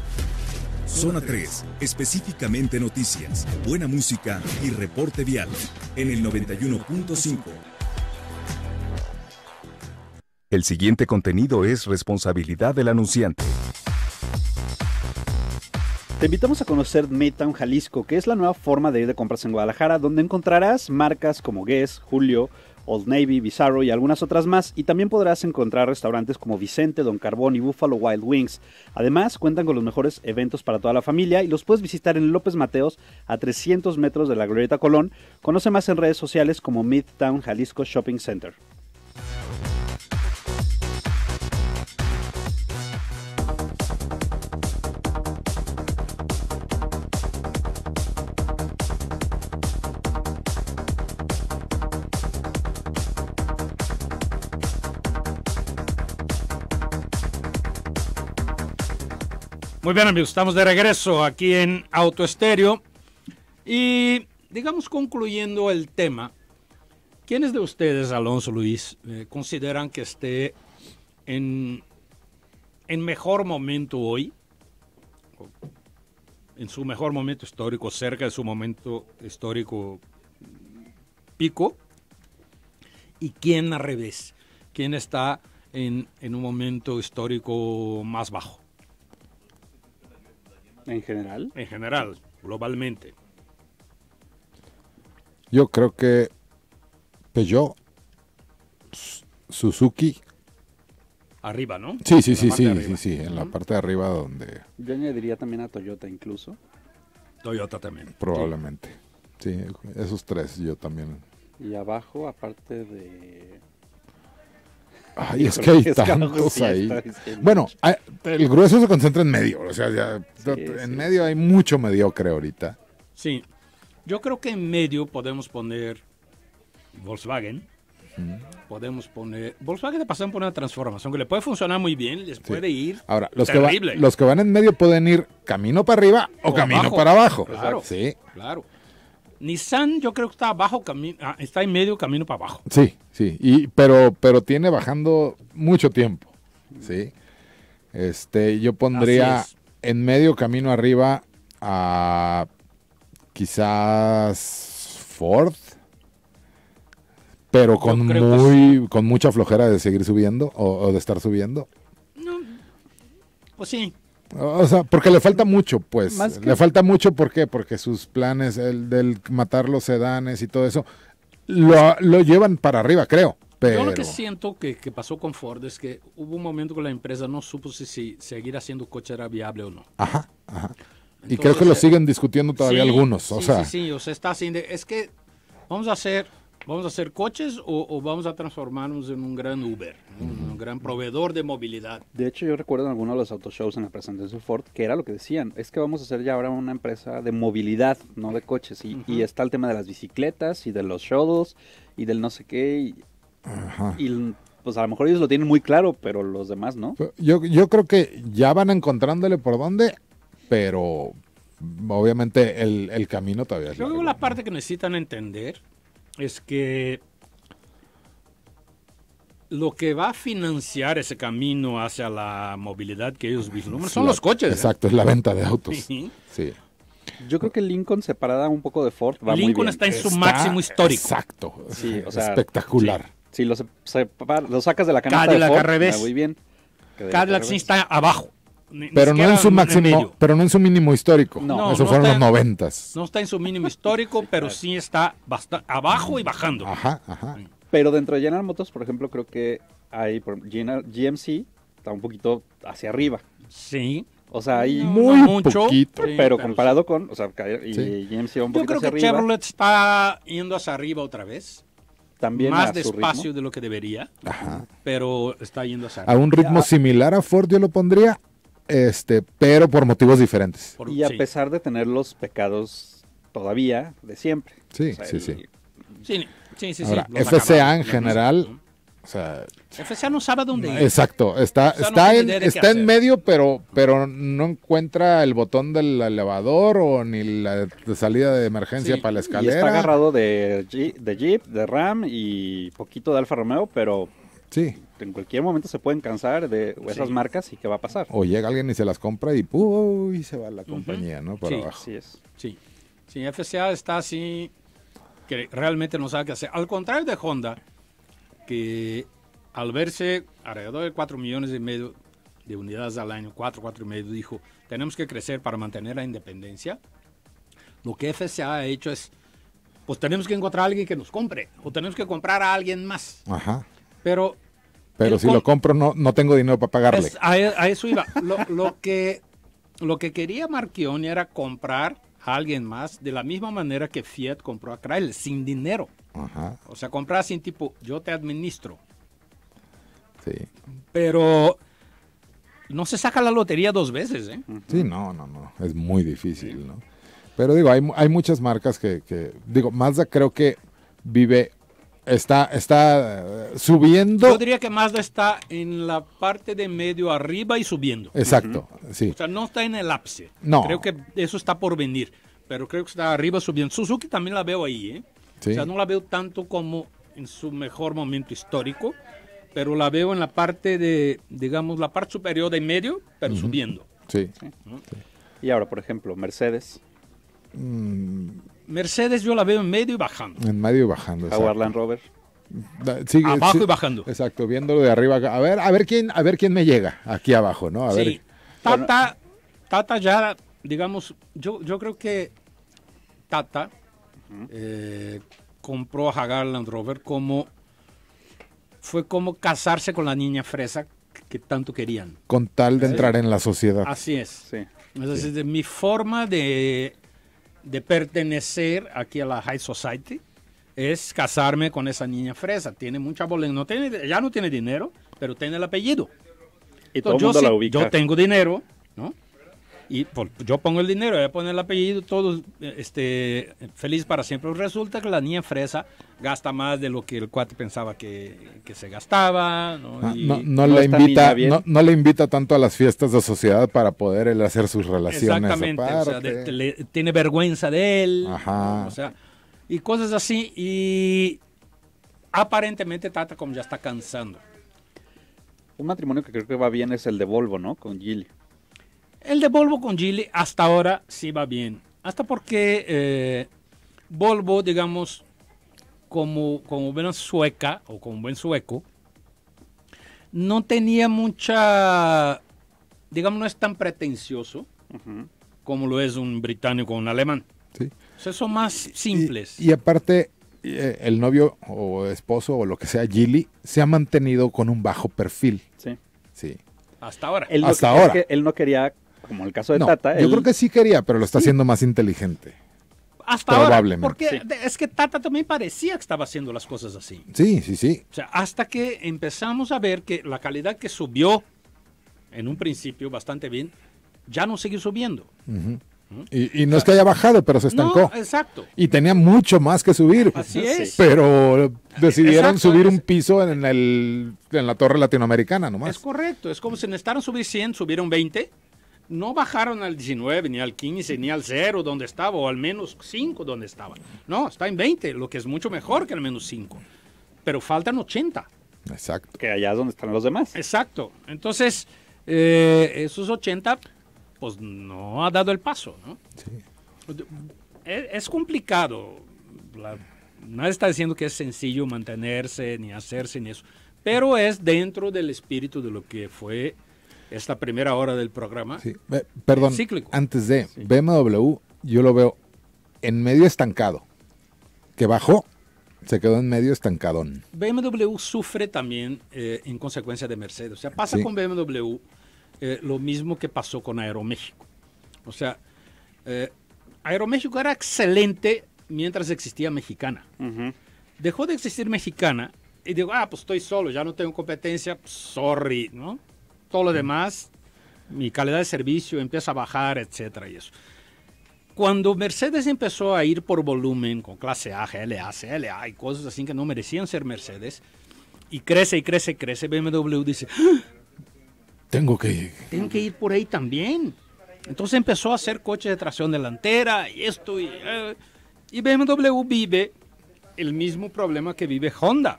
Zona 3, específicamente noticias, buena música y reporte vial, en el 91.5. El siguiente contenido es responsabilidad del anunciante. Te invitamos a conocer Midtown Jalisco, que es la nueva forma de ir de compras en Guadalajara, donde encontrarás marcas como Guess, Julio, Old Navy, Bizarro y algunas otras más, y también podrás encontrar restaurantes como Vicente, Don Carbón y Buffalo Wild Wings. Además, cuentan con los mejores eventos para toda la familia y los puedes visitar en López Mateos, a 300 metros de la Glorieta Colón. Conoce más en redes sociales como Midtown Jalisco Shopping Center. Muy bien amigos, estamos de regreso aquí en Auto Estéreo y digamos concluyendo el tema, ¿quiénes de ustedes, Alonso Luis, eh, consideran que esté en, mejor momento hoy, en su mejor momento histórico, cerca de su momento histórico pico, y quién al revés, quién está en un momento histórico más bajo? ¿En general? En general, globalmente. Yo creo que Peugeot, Suzuki. Arriba, ¿no? Sí, sí, sí, sí, sí, sí, en la parte de arriba donde... Yo añadiría también a Toyota incluso. Toyota también. Probablemente. sí esos tres yo también. Y abajo, aparte de Ay, es que hay ahí. Bueno, el grueso se concentra en medio. O sea, en medio hay mucho mediocre ahorita. Sí. Yo creo que en medio podemos poner Volkswagen. Podemos poner. Volkswagen pasan por una transformación que le puede funcionar muy bien, les puede ir. Ahora, los que, los que van en medio pueden ir camino para arriba o, camino para abajo. sí. Claro. Nissan yo creo que está bajo camino, ah, está en medio camino para abajo. Sí, sí, y, pero, pero tiene bajando mucho tiempo, ¿sí? Este, yo pondría en medio camino arriba a quizás Ford, pero con muy, con mucha flojera de seguir subiendo o, de estar subiendo. No, pues sí, o sea, porque le falta mucho, pues. Le falta mucho, ¿por qué? Porque sus planes el, del matar los sedanes y todo eso lo, lo llevan para arriba, creo. Pero... Yo lo que siento que, pasó con Ford es que hubo un momento que la empresa no supo si, seguir haciendo coche era viable o no. Ajá, ajá. y creo que lo eh, siguen discutiendo todavía algunos. O sí, sí, sí, o sea, está haciendo. Es que vamos a hacer ¿Vamos a hacer coches o, vamos a transformarnos en un gran Uber, un gran proveedor de movilidad? De hecho, yo recuerdo en alguno de los autoshows en la presentación de Ford que era lo que decían, es que vamos a hacer ya ahora una empresa de movilidad, no de coches. Y, está el tema de las bicicletas y de los shuttles y del no sé qué. Y, pues a lo mejor ellos lo tienen muy claro, pero los demás no. Pues, yo, creo que ya van encontrándole por dónde, pero obviamente el, camino todavía es Creo que la parte que necesitan entender es que lo que va a financiar ese camino hacia la movilidad que ellos vislumbran son los coches. ¿eh? Exacto, es la venta de autos. Yo creo que Lincoln separada un poco de Ford va Lincoln está en su máximo histórico. Exacto. Sí, espectacular. Si lo, sacas de la canasta Cadillac de Revés. muy bien. Cadillac, está abajo pero no en su máximo, pero no en su mínimo histórico. No, eso fueron los noventas. No está en su mínimo histórico, pero sí está abajo y bajando. Ajá, ajá. Pero dentro de General Motors, por ejemplo, creo que hay GMC está un poquito hacia arriba. Sí. O sea, hay muy poquito, pero, comparado con, o sea, y, GMC un poquito Yo creo que Chevrolet está yendo hacia arriba otra vez. También más despacio de lo que debería, Ajá. pero está yendo hacia arriba. A un ritmo similar a Ford yo lo pondría este, pero por motivos diferentes. Y a pesar de tener los pecados todavía de siempre. Sí, sí, sí, sí. Sí, en general. O sea, no sabe dónde Exacto, está, está, en, está en medio, pero, pero no encuentra el botón del elevador o ni la salida de emergencia para la escalera. está agarrado de, de Jeep, de Ram y poquito de Alfa Romeo, pero sí en cualquier momento se pueden cansar de esas marcas y qué va a pasar. O llega alguien y se las compra y se va la compañía, ¿no? sí, Así es. Sí. Sí, FCA está así que realmente no sabe qué hacer. Al contrario de Honda, que al verse alrededor de 4 millones y medio de unidades al año, 4, 4 y medio, dijo, tenemos que crecer para mantener la independencia. Lo que FCA ha hecho es, pues tenemos que encontrar a alguien que nos compre, o tenemos que comprar a alguien más. Ajá. Pero pero si lo compro no, no tengo dinero para pagarle. a, eso iba. Lo, que, lo que quería Marquion era comprar a alguien más de la misma manera que Fiat compró a Chrysler, sin dinero. O sea, comprar sin tipo, yo te administro. Sí. Pero no se saca la lotería dos veces, ¿eh? Sí, no, no, no. Es muy difícil, ¿no? Pero digo, hay, muchas marcas que, que, digo, Mazda creo que vive Está, está eh, subiendo. Yo diría que Mazda está en la parte de medio arriba y subiendo. Exacto, sí. O sea, no está en el ápice. No. Creo que eso está por venir, pero creo que está arriba subiendo. Suzuki también la veo ahí, ¿eh? O sea, no la veo tanto como en su mejor momento histórico, pero la veo en la parte de, digamos, la parte superior de medio, pero subiendo. Sí. Y ahora, por ejemplo, Mercedes. Mm, Mercedes yo la veo en medio y bajando. En medio y bajando. Jaguar Land Rover. abajo y bajando. Exacto, viéndolo de arriba. A ver, a ver quién, a ver quién me llega aquí abajo, ¿no? A sí. Tata, Tata ya, digamos, yo, yo creo que Tata eh, compró a Jaguar Rover como fue como casarse con la niña fresa que tanto querían. Con tal de entrar en la sociedad. Así es. Entonces, mi forma de de pertenecer aquí a la High Society es casarme con esa niña fresa. Tiene mucha bolena. No tiene, ya no tiene dinero, pero tiene el apellido. Y Entonces, yo tengo dinero, ¿no? y yo pongo el dinero, a poner el apellido, todo este, feliz para siempre. Pues resulta que la niña fresa gasta más de lo que el cuate pensaba que, se gastaba. No, ah, no, no, no, le invita tanto a las fiestas de sociedad para poder él hacer sus relaciones. Exactamente, o tiene vergüenza de él, o sea, y cosas así. Y aparentemente Tata como ya está cansando. Un matrimonio que creo que va bien es el de Volvo, ¿no? Con Gilly. El de Volvo con Gili, hasta ahora sí va bien. Hasta porque eh, Volvo, digamos, como, como buena sueca o como buen sueco, no tenía mucha, digamos, no es tan pretencioso como lo es un británico o un alemán. Sí. O sea, son más simples. Y, aparte, eh, el novio o esposo o lo que sea, Gili, se ha mantenido con un bajo perfil. Sí. Hasta ahora. Hasta ahora. él no quería como el caso de Tata. Yo creo que sí quería, pero lo está haciendo más inteligente. Hasta porque es que Tata también parecía que estaba haciendo las cosas así. Sí, sí, sí. O sea, hasta que empezamos a ver que la calidad que subió en un principio bastante bien, ya no sigue subiendo. ¿Mm? Y, no es que haya bajado, pero se estancó. exacto. Y tenía mucho más que subir. Así es. Pero decidieron subir un piso en, el, en la torre latinoamericana nomás. Es correcto. Es como si necesitaran subir 100, subieron 20 no bajaron al 19, ni al 15, ni al 0 donde estaba, o al menos 5 donde estaba. No, está en 20, lo que es mucho mejor que al menos 5. Pero faltan 80. Exacto. Que allá es donde están los demás. Exacto. Entonces, eh, esos 80, pues no ha dado el paso, ¿no? E, es, complicado. La, nadie está diciendo que es sencillo mantenerse, ni hacerse, ni eso. Pero es dentro del espíritu de lo que fue esta primera hora del programa. Sí. perdón, antes de BMW, yo lo veo en medio estancado, que bajó, se quedó en medio estancadón. BMW sufre también eh, en consecuencia de Mercedes. O sea, pasa con BMW eh, lo mismo que pasó con Aeroméxico. O sea, eh, Aeroméxico era excelente mientras existía Mexicana. Dejó de existir Mexicana y digo, ah, pues estoy solo, ya no tengo competencia, pues, sorry, ¿no? todo lo demás, mi calidad de servicio empieza a bajar, etcétera y eso. Cuando Mercedes empezó a ir por volumen con clase A, GLA, CLA y cosas así que no merecían ser Mercedes, y crece y crece y crece, BMW dice, ¡Ah! tengo que ir. Tengo que ir por ahí también. Entonces empezó a hacer coches de tracción delantera y esto y, eh, BMW vive el mismo problema que vive Honda.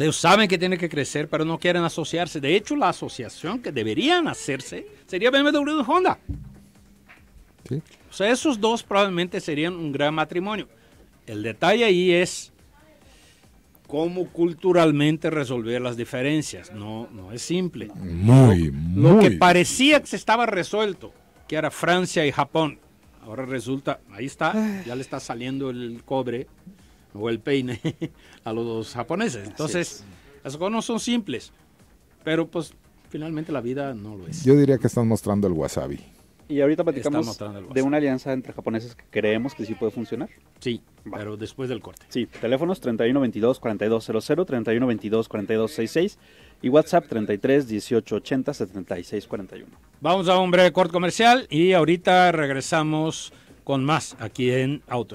Ellos saben que tienen que crecer, pero no quieren asociarse. De hecho, la asociación que deberían hacerse sería BMW y Honda. O sea, esos dos probablemente serían un gran matrimonio. El detalle ahí es cómo culturalmente resolver las diferencias. No, no es simple. Muy, muy. Lo que parecía que se estaba resuelto, que era Francia y Japón, ahora resulta, ahí está, ya le está saliendo el cobre o el peine a los japoneses. Entonces, las cosas no son simples, pero pues finalmente la vida no lo es. Yo diría que están mostrando el wasabi. Y ahorita platicamos de una alianza entre japoneses que creemos que sí puede funcionar. Sí, pero después del corte. Sí, teléfonos 3122-4200, 3122-4266 y WhatsApp 33 7641. Vamos a un breve corte comercial y ahorita regresamos con más aquí en Auto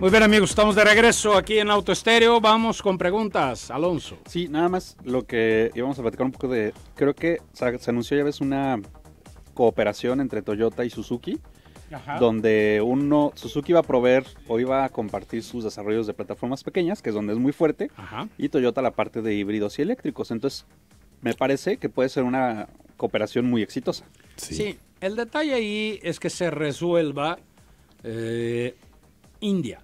Muy bien amigos, estamos de regreso aquí en Auto Estéreo. Vamos con preguntas, Alonso. Sí, nada más lo que íbamos a platicar un poco de... Creo que se, anunció ya ves una cooperación entre Toyota y Suzuki. Ajá. donde uno, Suzuki iba a proveer o iba a compartir sus desarrollos de plataformas pequeñas, que es donde es muy fuerte, Ajá. y Toyota la parte de híbridos y eléctricos. Entonces, me parece que puede ser una cooperación muy exitosa. Sí, sí el detalle ahí es que se resuelva eh, India.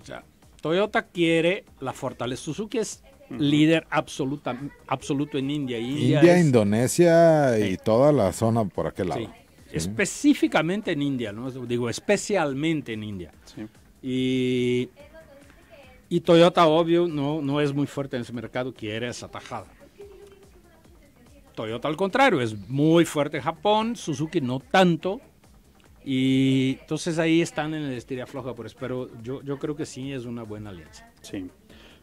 O sea, Toyota quiere la fortaleza. Suzuki es líder absoluta, absoluto en India. India, Indonesia y toda la zona por aquel lado. Específicamente en India, ¿no? digo, especialmente en India. Y, Toyota, obvio, no, no es muy fuerte en ese mercado, quiere esa tajada. Toyota, al contrario, es muy fuerte en Japón, Suzuki no tanto, y entonces ahí están en el estiria floja, pero espero, yo, yo creo que sí es una buena alianza. Sí,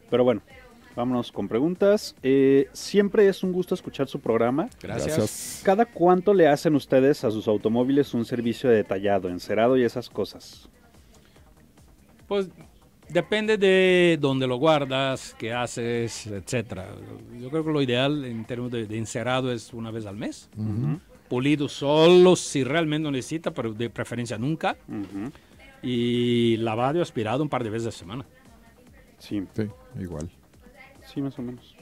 pero bueno, vámonos con preguntas. Eh, siempre es un gusto escuchar su programa. Gracias. ¿Cada cuánto le hacen ustedes a sus automóviles un servicio detallado, encerado y esas cosas? Pues depende de dónde lo guardas, qué haces, etcétera. Yo creo que lo ideal en términos de, encerado es una vez al mes. Uh Pulido solo si realmente lo necesita, pero de preferencia nunca. Y lavado y aspirado un par de veces a la semana. Sí. igual. Sí, más o menos.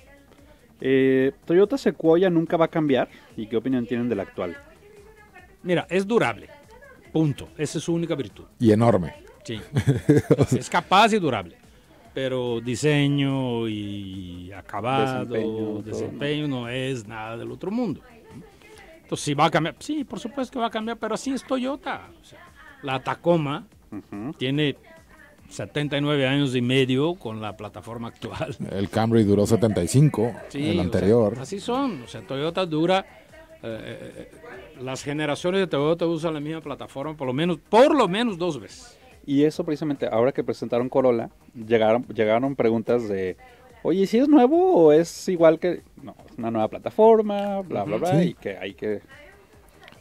Eh, ¿Toyota Sequoia nunca va a cambiar? ¿Y qué opinión tienen del actual? Mira, es durable. Punto. Esa es su única virtud. Y enorme. Sí. es capaz y durable. Pero diseño y acabado, desempeño, no es nada del otro mundo. Entonces, si va a cambiar, sí, por supuesto que va a cambiar, pero así es Toyota. la Tacoma tiene 79 años y medio con la plataforma actual. El Camry duró 75, el anterior. así son, o sea, Toyota dura, eh, eh, eh, las generaciones de Toyota usan la misma plataforma por lo menos, por lo menos dos veces. Y eso precisamente, ahora que presentaron Corolla, llegaron, llegaron preguntas de Oye, si es nuevo o es igual que. No, es una nueva plataforma, bla, bla, bla, y que hay, que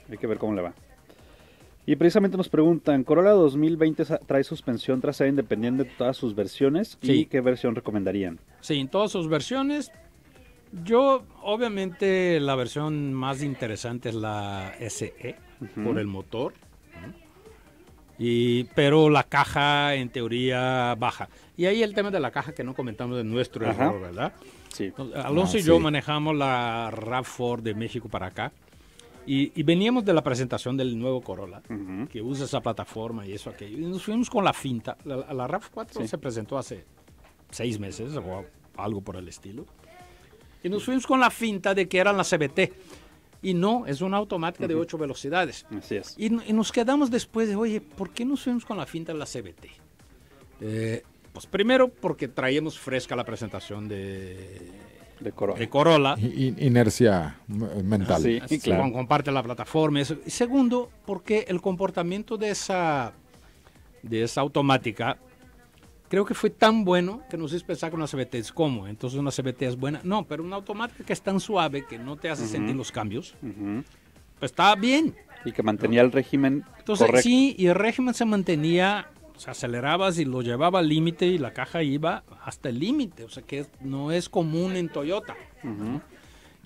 hay que ver cómo le va. Y precisamente nos preguntan, Corolla 2020 trae suspensión trasera independiente de todas sus versiones y qué versión recomendarían. Sí, en todas sus versiones. Yo, obviamente, la versión más interesante es la SE por el motor pero la caja en teoría baja. Y ahí el tema de la caja que no comentamos de nuestro error, ¿verdad? Sí. Alonso y ah, yo manejamos la RAV4 de México para acá. Y, veníamos de la presentación del nuevo Corolla, que usa esa plataforma y eso, aquello. Y nos fuimos con la finta. La, RAV4 se presentó hace seis meses o algo por el estilo. Y nos fuimos con la finta de que eran la CBT. E y no, es una automática de ocho velocidades. Así es. Y, nos quedamos después de, oye, ¿por qué nos fuimos con la finta de la CBT? Eh, pues primero porque traíamos fresca la presentación de, de Corolla. inercia mental. Sí, sí claro. Comparte la plataforma. Y segundo, porque el comportamiento de esa, de esa automática creo que fue tan bueno que no sé pensar que una CBT es como, entonces una CBT es buena. No, pero una automática que es tan suave que no te hace sentir los cambios, pues estaba bien. Y que mantenía el régimen. Entonces correcto. sí, y el régimen se mantenía, o sea, acelerabas y lo llevaba al límite y la caja iba hasta el límite, o sea que no es común en Toyota.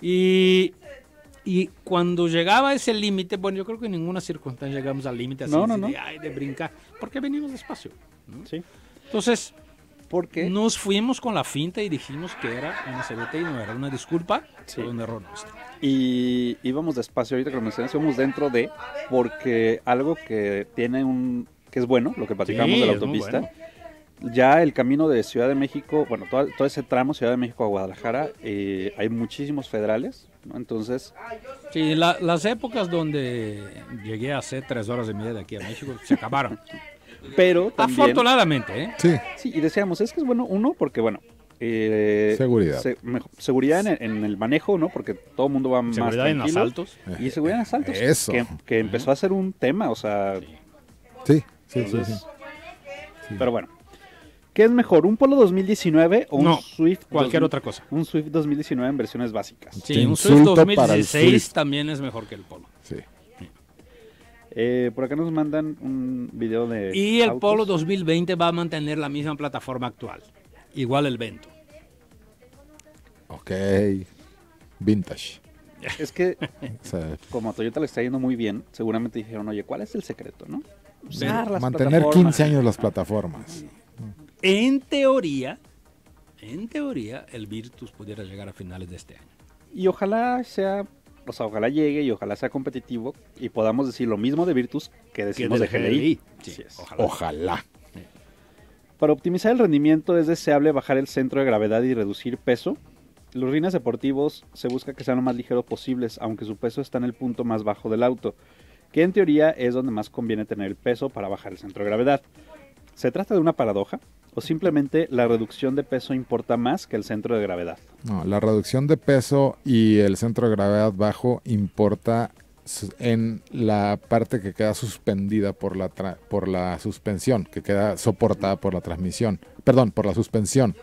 Y y cuando llegaba ese límite, bueno, yo creo que en ninguna circunstancia llegamos al límite así no, no, no. De, de brincar, porque venimos despacio. Sí. Entonces, qué Nos fuimos con la finta y dijimos que era una CBT y no era una disculpa, sí. un error nuestro. Y íbamos despacio ahorita con la mencionación, íbamos dentro de, porque algo que tiene un, que es bueno, lo que platicamos de la autopista, ya el camino de Ciudad de México, bueno, todo, ese tramo Ciudad de México a Guadalajara, eh, hay muchísimos federales, ¿no? Entonces... Sí, las épocas donde llegué a hacer tres horas y media de aquí a México se acabaron. Pero también, Afortunadamente, ¿eh? Sí. Sí, y decíamos, es que es bueno, uno, porque bueno. Eh, seguridad. seguridad en, el manejo, ¿no? Porque todo el mundo va más tranquilo. en asaltos. Y seguridad en asaltos. Eso. Que, empezó a ser un tema, o sea... Sí, sí, sí, sí, Pero bueno. ¿Qué es mejor, un Polo 2019 o un Swift? cualquier otra cosa. Un Swift 2019 en versiones básicas. Sí, un Swift 2016 también es mejor que el Polo. Sí. Eh, por acá nos mandan un video de. Y el Polo 2020 va a mantener la misma plataforma actual. Igual el Vento. Ok. Vintage. Es que, como a Toyota le está yendo muy bien, seguramente dijeron, oye, ¿cuál es el secreto, no? Mantener 15 años las plataformas. En teoría, en teoría, el Virtus pudiera llegar a finales de este año. Y ojalá sea o sea, ojalá llegue y ojalá sea competitivo y podamos decir lo mismo de Virtus que decimos de GDI. ojalá. Para optimizar el rendimiento es deseable bajar el centro de gravedad y reducir peso. Los rines deportivos se busca que sean lo más ligeros posibles, aunque su peso está en el punto más bajo del auto, que en teoría es donde más conviene tener el peso para bajar el centro de gravedad. ¿Se trata de una paradoja o simplemente la reducción de peso importa más que el centro de gravedad? No, la reducción de peso y el centro de gravedad bajo importa en la parte que queda suspendida por la, por la suspensión, que queda soportada por la transmisión, perdón, por la suspensión.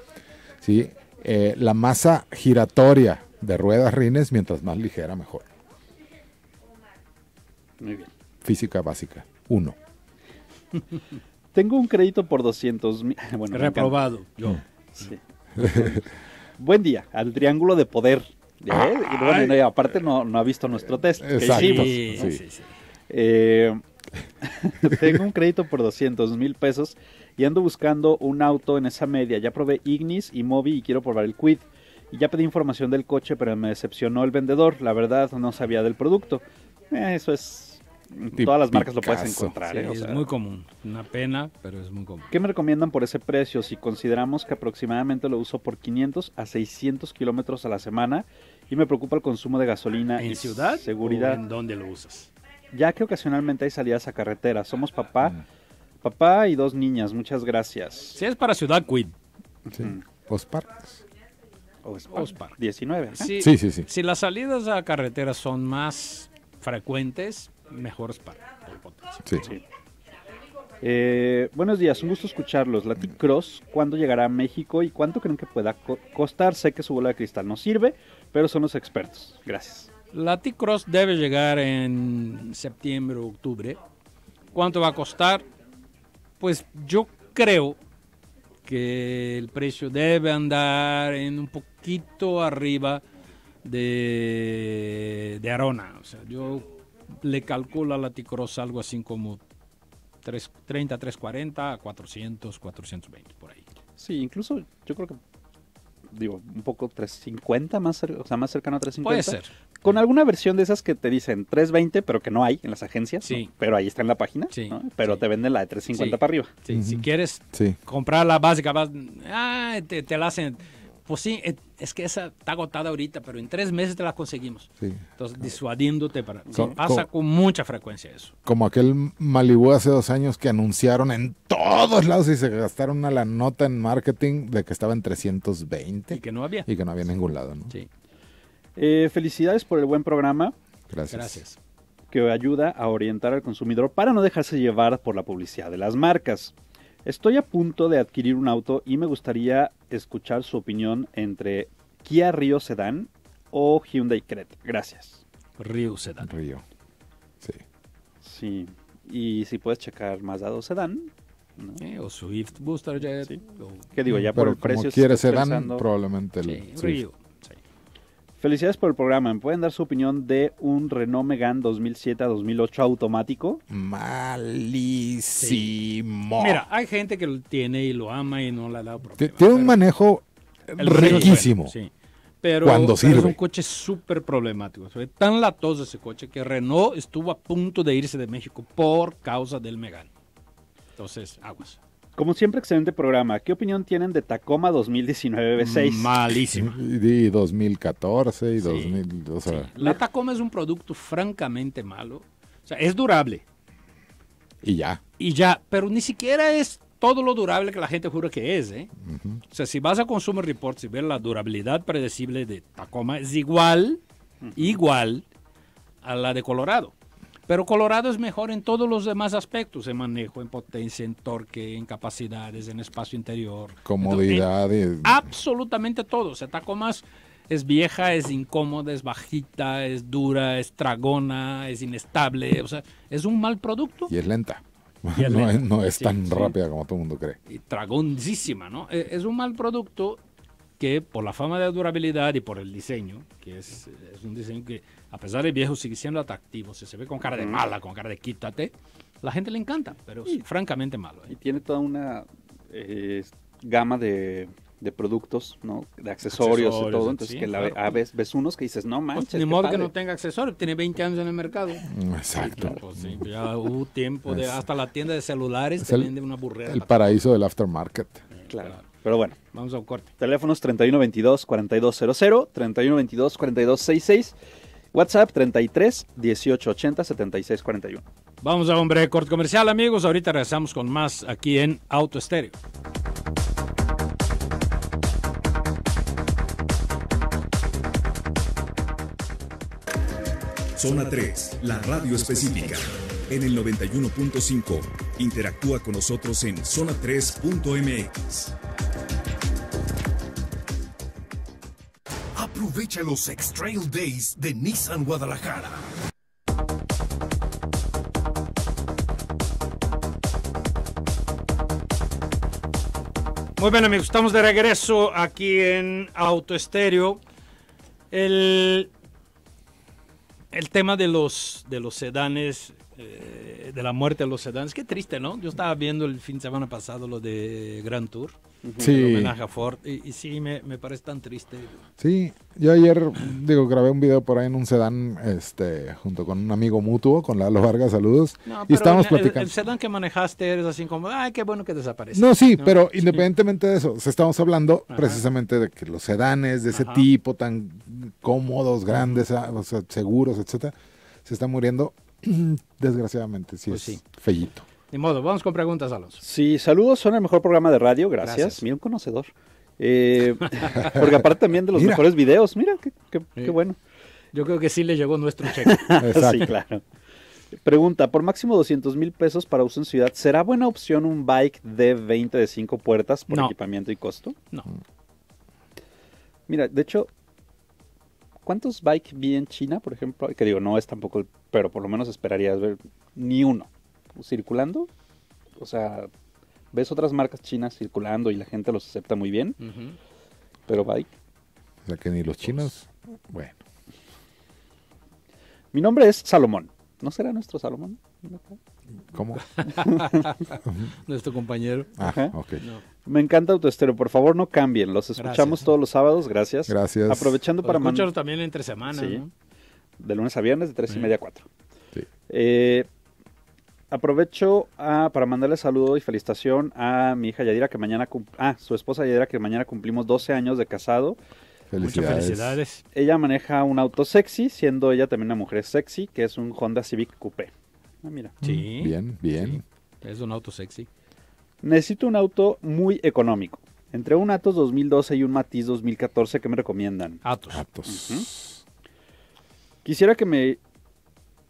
¿sí? Eh, la masa giratoria de ruedas rines, mientras más ligera, mejor. Muy bien. Física básica, uno. Tengo un crédito por 200 mil. Reprobado. Yo. Buen día, al triángulo de poder. ¿Eh? Ah, aparte no, ha visto nuestro test. Exacto. Sí, sí. Eh, tengo un crédito por 200 mil pesos y ando buscando un auto en esa media. Ya probé Ignis y Mobi y quiero probar el Quid. Y ya pedí información del coche, pero me decepcionó el vendedor. La verdad, no sabía del producto. Eh, eso es todas las marcas lo puedes encontrar. ¿eh? es muy común. Una pena, pero es muy común. ¿Qué me recomiendan por ese precio si consideramos que aproximadamente lo uso por 500 a 600 kilómetros a la semana y me preocupa el consumo de gasolina? ¿En ciudad? Seguridad. ¿En dónde lo usas? Ya que ocasionalmente hay salidas a carretera. Somos papá, mm. papá y dos niñas. Muchas gracias. Si es para ciudad, Quit. Sí. Mm. Ospar. 19. sí, sí, sí. Si las salidas a carretera son más frecuentes, mejores para eh, buenos días, un gusto escucharlos. t Cross, ¿cuándo llegará a México y cuánto creen que pueda costar? Sé que su bola de cristal no sirve, pero son los expertos. Gracias. t Cross debe llegar en septiembre o octubre. ¿Cuánto va a costar? Pues yo creo que el precio debe andar en un poquito arriba de, de Arona. O sea, yo le calcula la t algo así como 3, 30, 340 a 400, 420 por ahí. Sí, incluso yo creo que digo, un poco 350 más, o sea, más cercano a 350. Puede ser. Con alguna versión de esas que te dicen 320, pero que no hay en las agencias, sí. pero ahí está en la página, pero te venden la de 350 para arriba. Si quieres comprar la básica, ah, te la hacen pues sí, eh, es que esa está agotada ahorita, pero en tres meses te la conseguimos. Sí. Entonces, disuadiéndote para... pasa con, mucha frecuencia eso. Como aquel Malibu hace dos años que anunciaron en todos lados y se gastaron a la nota en marketing de que estaba en 320. Y que no había. Y que no había en ningún lado, ¿no? Sí. Eh, felicidades por el buen programa. Gracias. Gracias. Que ayuda a orientar al consumidor para no dejarse llevar por la publicidad de las marcas. Estoy a punto de adquirir un auto y me gustaría escuchar su opinión entre Kia Rio Sedan o Hyundai Crete. Gracias. Rio Sedan. Rio. Sí. Sí. Y si puedes checar dados, Sedan. ¿no? Eh, o Swift Booster Jet. ¿Qué digo? Ya por el precio. Si quieres Sedan, probablemente el sí, Rio. Felicidades por el programa. ¿Me pueden dar su opinión de un Renault Megane 2007 a 2008 automático? Malísimo. Mira, hay gente que lo tiene y lo ama y no le ha dado problema. Tiene un manejo riquísimo. Pero, Cuando sirve. es un coche súper problemático. tan latoso ese coche que Renault estuvo a punto de irse de México por causa del Megane. Entonces, aguas. Como siempre, excelente programa. ¿Qué opinión tienen de Tacoma 2019 V6? Malísimo. Y 2014 y 2012. La Tacoma es un producto francamente malo. O sea, es durable. Y ya. Y ya, pero ni siquiera es todo lo durable que la gente jura que es. ¿eh? O sea, si vas a Consumer Reports y ves la durabilidad predecible de Tacoma, es igual, igual a la de Colorado. Pero Colorado es mejor en todos los demás aspectos, en manejo, en potencia, en torque, en capacidades, en espacio interior. Comodidades. absolutamente todo. O sea, Tacomas es vieja, es incómoda, es bajita, es dura, es tragona, es inestable. O sea, es un mal producto. Y es lenta. No, es, tan rápida como todo el mundo cree. Y tragondísima, ¿no? E, es un mal producto que por la fama de durabilidad y por el diseño, que es, un diseño que a pesar de viejo sigue siendo atractivo, si se ve con cara de mala, con cara de quítate, la gente le encanta, pero francamente malo. ¿eh? Y tiene toda una eh, gama de, productos, ¿no? De accesorios, y todo, entonces a veces ah, ves unos que dices, no pues, manches. ni modo que no tenga accesorios, tiene 20 años en el mercado. Mm, exacto. Pues, ya hubo tiempo de, hasta la tienda de celulares que vende una burrera. El paraíso del aftermarket. claro. Pero bueno. Vamos a un corte. Teléfonos 3122-4200, 3122-4266, WhatsApp 33 1880 7641. Vamos a un breve corte comercial, amigos. Ahorita regresamos con más aquí en Auto Estéreo. Zona 3, la radio específica en el 91.5. Interactúa con nosotros en zona3.mx. Aprovecha los X-Trail Days de Nissan Guadalajara. Muy bien amigos, estamos de regreso aquí en Autoestéreo. El, el tema de los, de los sedanes eh, de la muerte de los sedanes. Qué triste, ¿no? Yo estaba viendo el fin de semana pasado lo de Grand Tour, sí. el homenaje a Ford, y, sí, me, parece tan triste. Sí, yo ayer, digo, grabé un video por ahí en un sedán, este, junto con un amigo mutuo, con Lalo Vargas, saludos, y estábamos platicando. El, sedán que manejaste eres así como, ay, qué bueno que desaparece. No, sí, pero independientemente de eso, estamos hablando precisamente de que los sedanes de ese tipo, tan cómodos, grandes, seguros, etcétera, se están muriendo Mm, desgraciadamente, sí pues es Fellito. De modo, vamos con preguntas, Alonso. Sí, saludos, son el mejor programa de radio, gracias. mi Mira, un conocedor. Eh, porque aparte también de los mejores videos, mira, qué, bueno. Yo creo que sí le llegó nuestro cheque. sí, claro. Pregunta, por máximo 200 mil pesos para uso en ciudad, ¿será buena opción un bike de 20 de 5 puertas por equipamiento y costo? No. Mira, de hecho, ¿Cuántos bike vi en China, por ejemplo? Que digo, no es tampoco, pero por lo menos esperarías ver ni uno circulando. O sea, ves otras marcas chinas circulando y la gente los acepta muy bien. Pero bike. O sea, que ni los chinos. bueno. Mi nombre es Salomón. ¿No será nuestro Salomón? ¿Cómo? Nuestro compañero. Ah, ok. Me encanta Autoestero, por favor no cambien. Los escuchamos todos los sábados, gracias. Gracias. Aprovechando para mandar. también entre semana. Sí. De lunes a viernes, de tres y media a cuatro. Sí. Eh, aprovecho ah, para mandarle saludo y felicitación a mi hija Yadira, que mañana. a ah, su esposa Yadira, que mañana cumplimos 12 años de casado. Felicidades. Muchas felicidades. Ella maneja un auto sexy, siendo ella también una mujer sexy, que es un Honda Civic Coupé. Ah, mira. Sí. Bien, bien. Es un auto sexy. Necesito un auto muy económico. Entre un Atos 2012 y un Matiz 2014 ¿qué me recomiendan. Atos. Atos. Quisiera que me...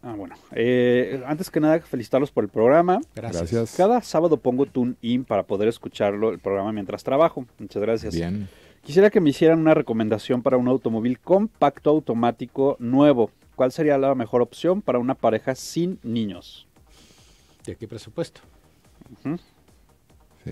Ah, bueno. Eh, antes que nada, felicitarlos por el programa. Gracias. Cada sábado pongo TuneIn para poder escucharlo el programa mientras trabajo. Muchas gracias. Bien. Quisiera que me hicieran una recomendación para un automóvil compacto automático nuevo. ¿Cuál sería la mejor opción para una pareja sin niños? ¿De qué presupuesto? Ajá. Sí,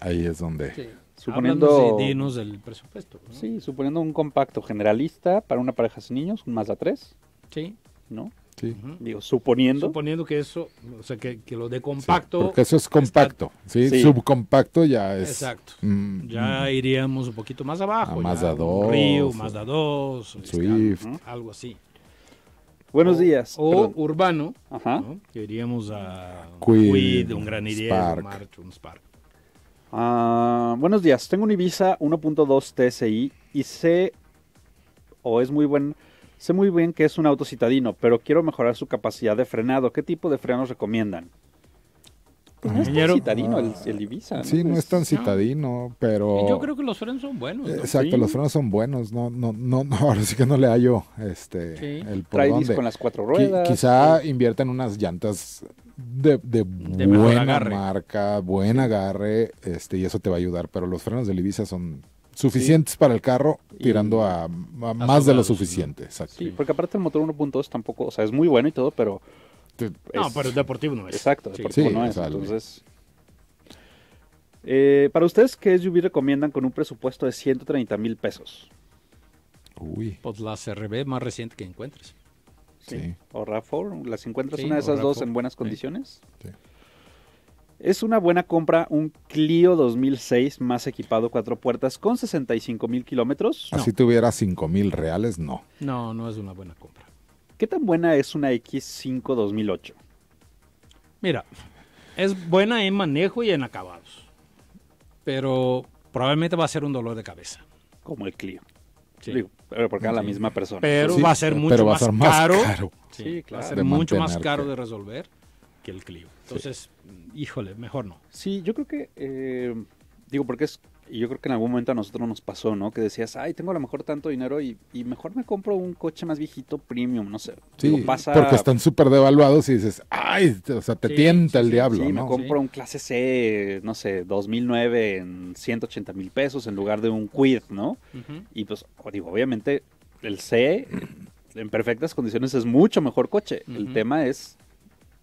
Ahí, es donde... Suponiendo, dinos del presupuesto. Sí, suponiendo un compacto generalista para una pareja sin niños, un Mazda 3. Sí. ¿No? Sí. Digo, suponiendo. Suponiendo que eso, o sea, que, lo de compacto. porque eso es compacto, ¿sí? Subcompacto ya es. Exacto. Mm, ya mm. iríamos un poquito más abajo. más a dos. Río, más a dos. Swift. Algo así. Buenos días. O urbano. Que iríamos a. Quid, un Gran Idea, un March, un Spark. Ah, buenos días, tengo un Ibiza 1.2 TSI y sé, o es muy buen, sé muy bien que es un auto citadino, pero quiero mejorar su capacidad de frenado. ¿Qué tipo de frenos recomiendan? Pues no es tan citadino el, ah. Ibiza. Sí, no es tan pues, citadino, pero... Yo creo que los frenos son buenos. Exacto, los frenos son buenos. No, no, no, ahora sí que no le hallo este, el por con las cuatro ruedas. quizá invierten invierta en unas llantas de, buena marca, buen agarre, este, y eso te va a ayudar. Pero los frenos de Ibiza son suficientes para el carro, tirando a, más de lo suficiente. porque aparte el motor 1.2 tampoco, o sea, es muy bueno y todo, pero... no, pero es deportivo no es. Exacto, deportivo no es. Entonces... Eh, para ustedes, ¿qué SUV recomiendan con un presupuesto de 130 mil pesos? Uy. Pues la CRB más reciente que encuentres. O rav las encuentras una de esas dos en buenas condiciones. Es una buena compra un Clio 2006 más equipado cuatro puertas con 65 mil kilómetros. Así tuviera 5 mil reales, no. No, no es una buena compra. ¿Qué tan buena es una X5 2008? Mira, es buena en manejo y en acabados. Pero probablemente va a ser un dolor de cabeza. Como el Clio. Sí. Pero porque era la misma persona. Pero va a ser mucho más, caro. Sí, claro. Va a ser mucho más caro de resolver que el Clio. Entonces, híjole, mejor no. Sí, yo creo que, eh, digo, porque es y yo creo que en algún momento a nosotros nos pasó, ¿no? Que decías, ay, tengo a lo mejor tanto dinero y, y mejor me compro un coche más viejito premium, no sé. Sí, pasa... porque están súper devaluados y dices, ay, este, o sea, te tienta el diablo, sí, me compro un clase C, no sé, 2009 en 180 mil pesos en lugar de un Quid, ¿no? Y pues, digo, obviamente el C en perfectas condiciones es mucho mejor coche. El tema es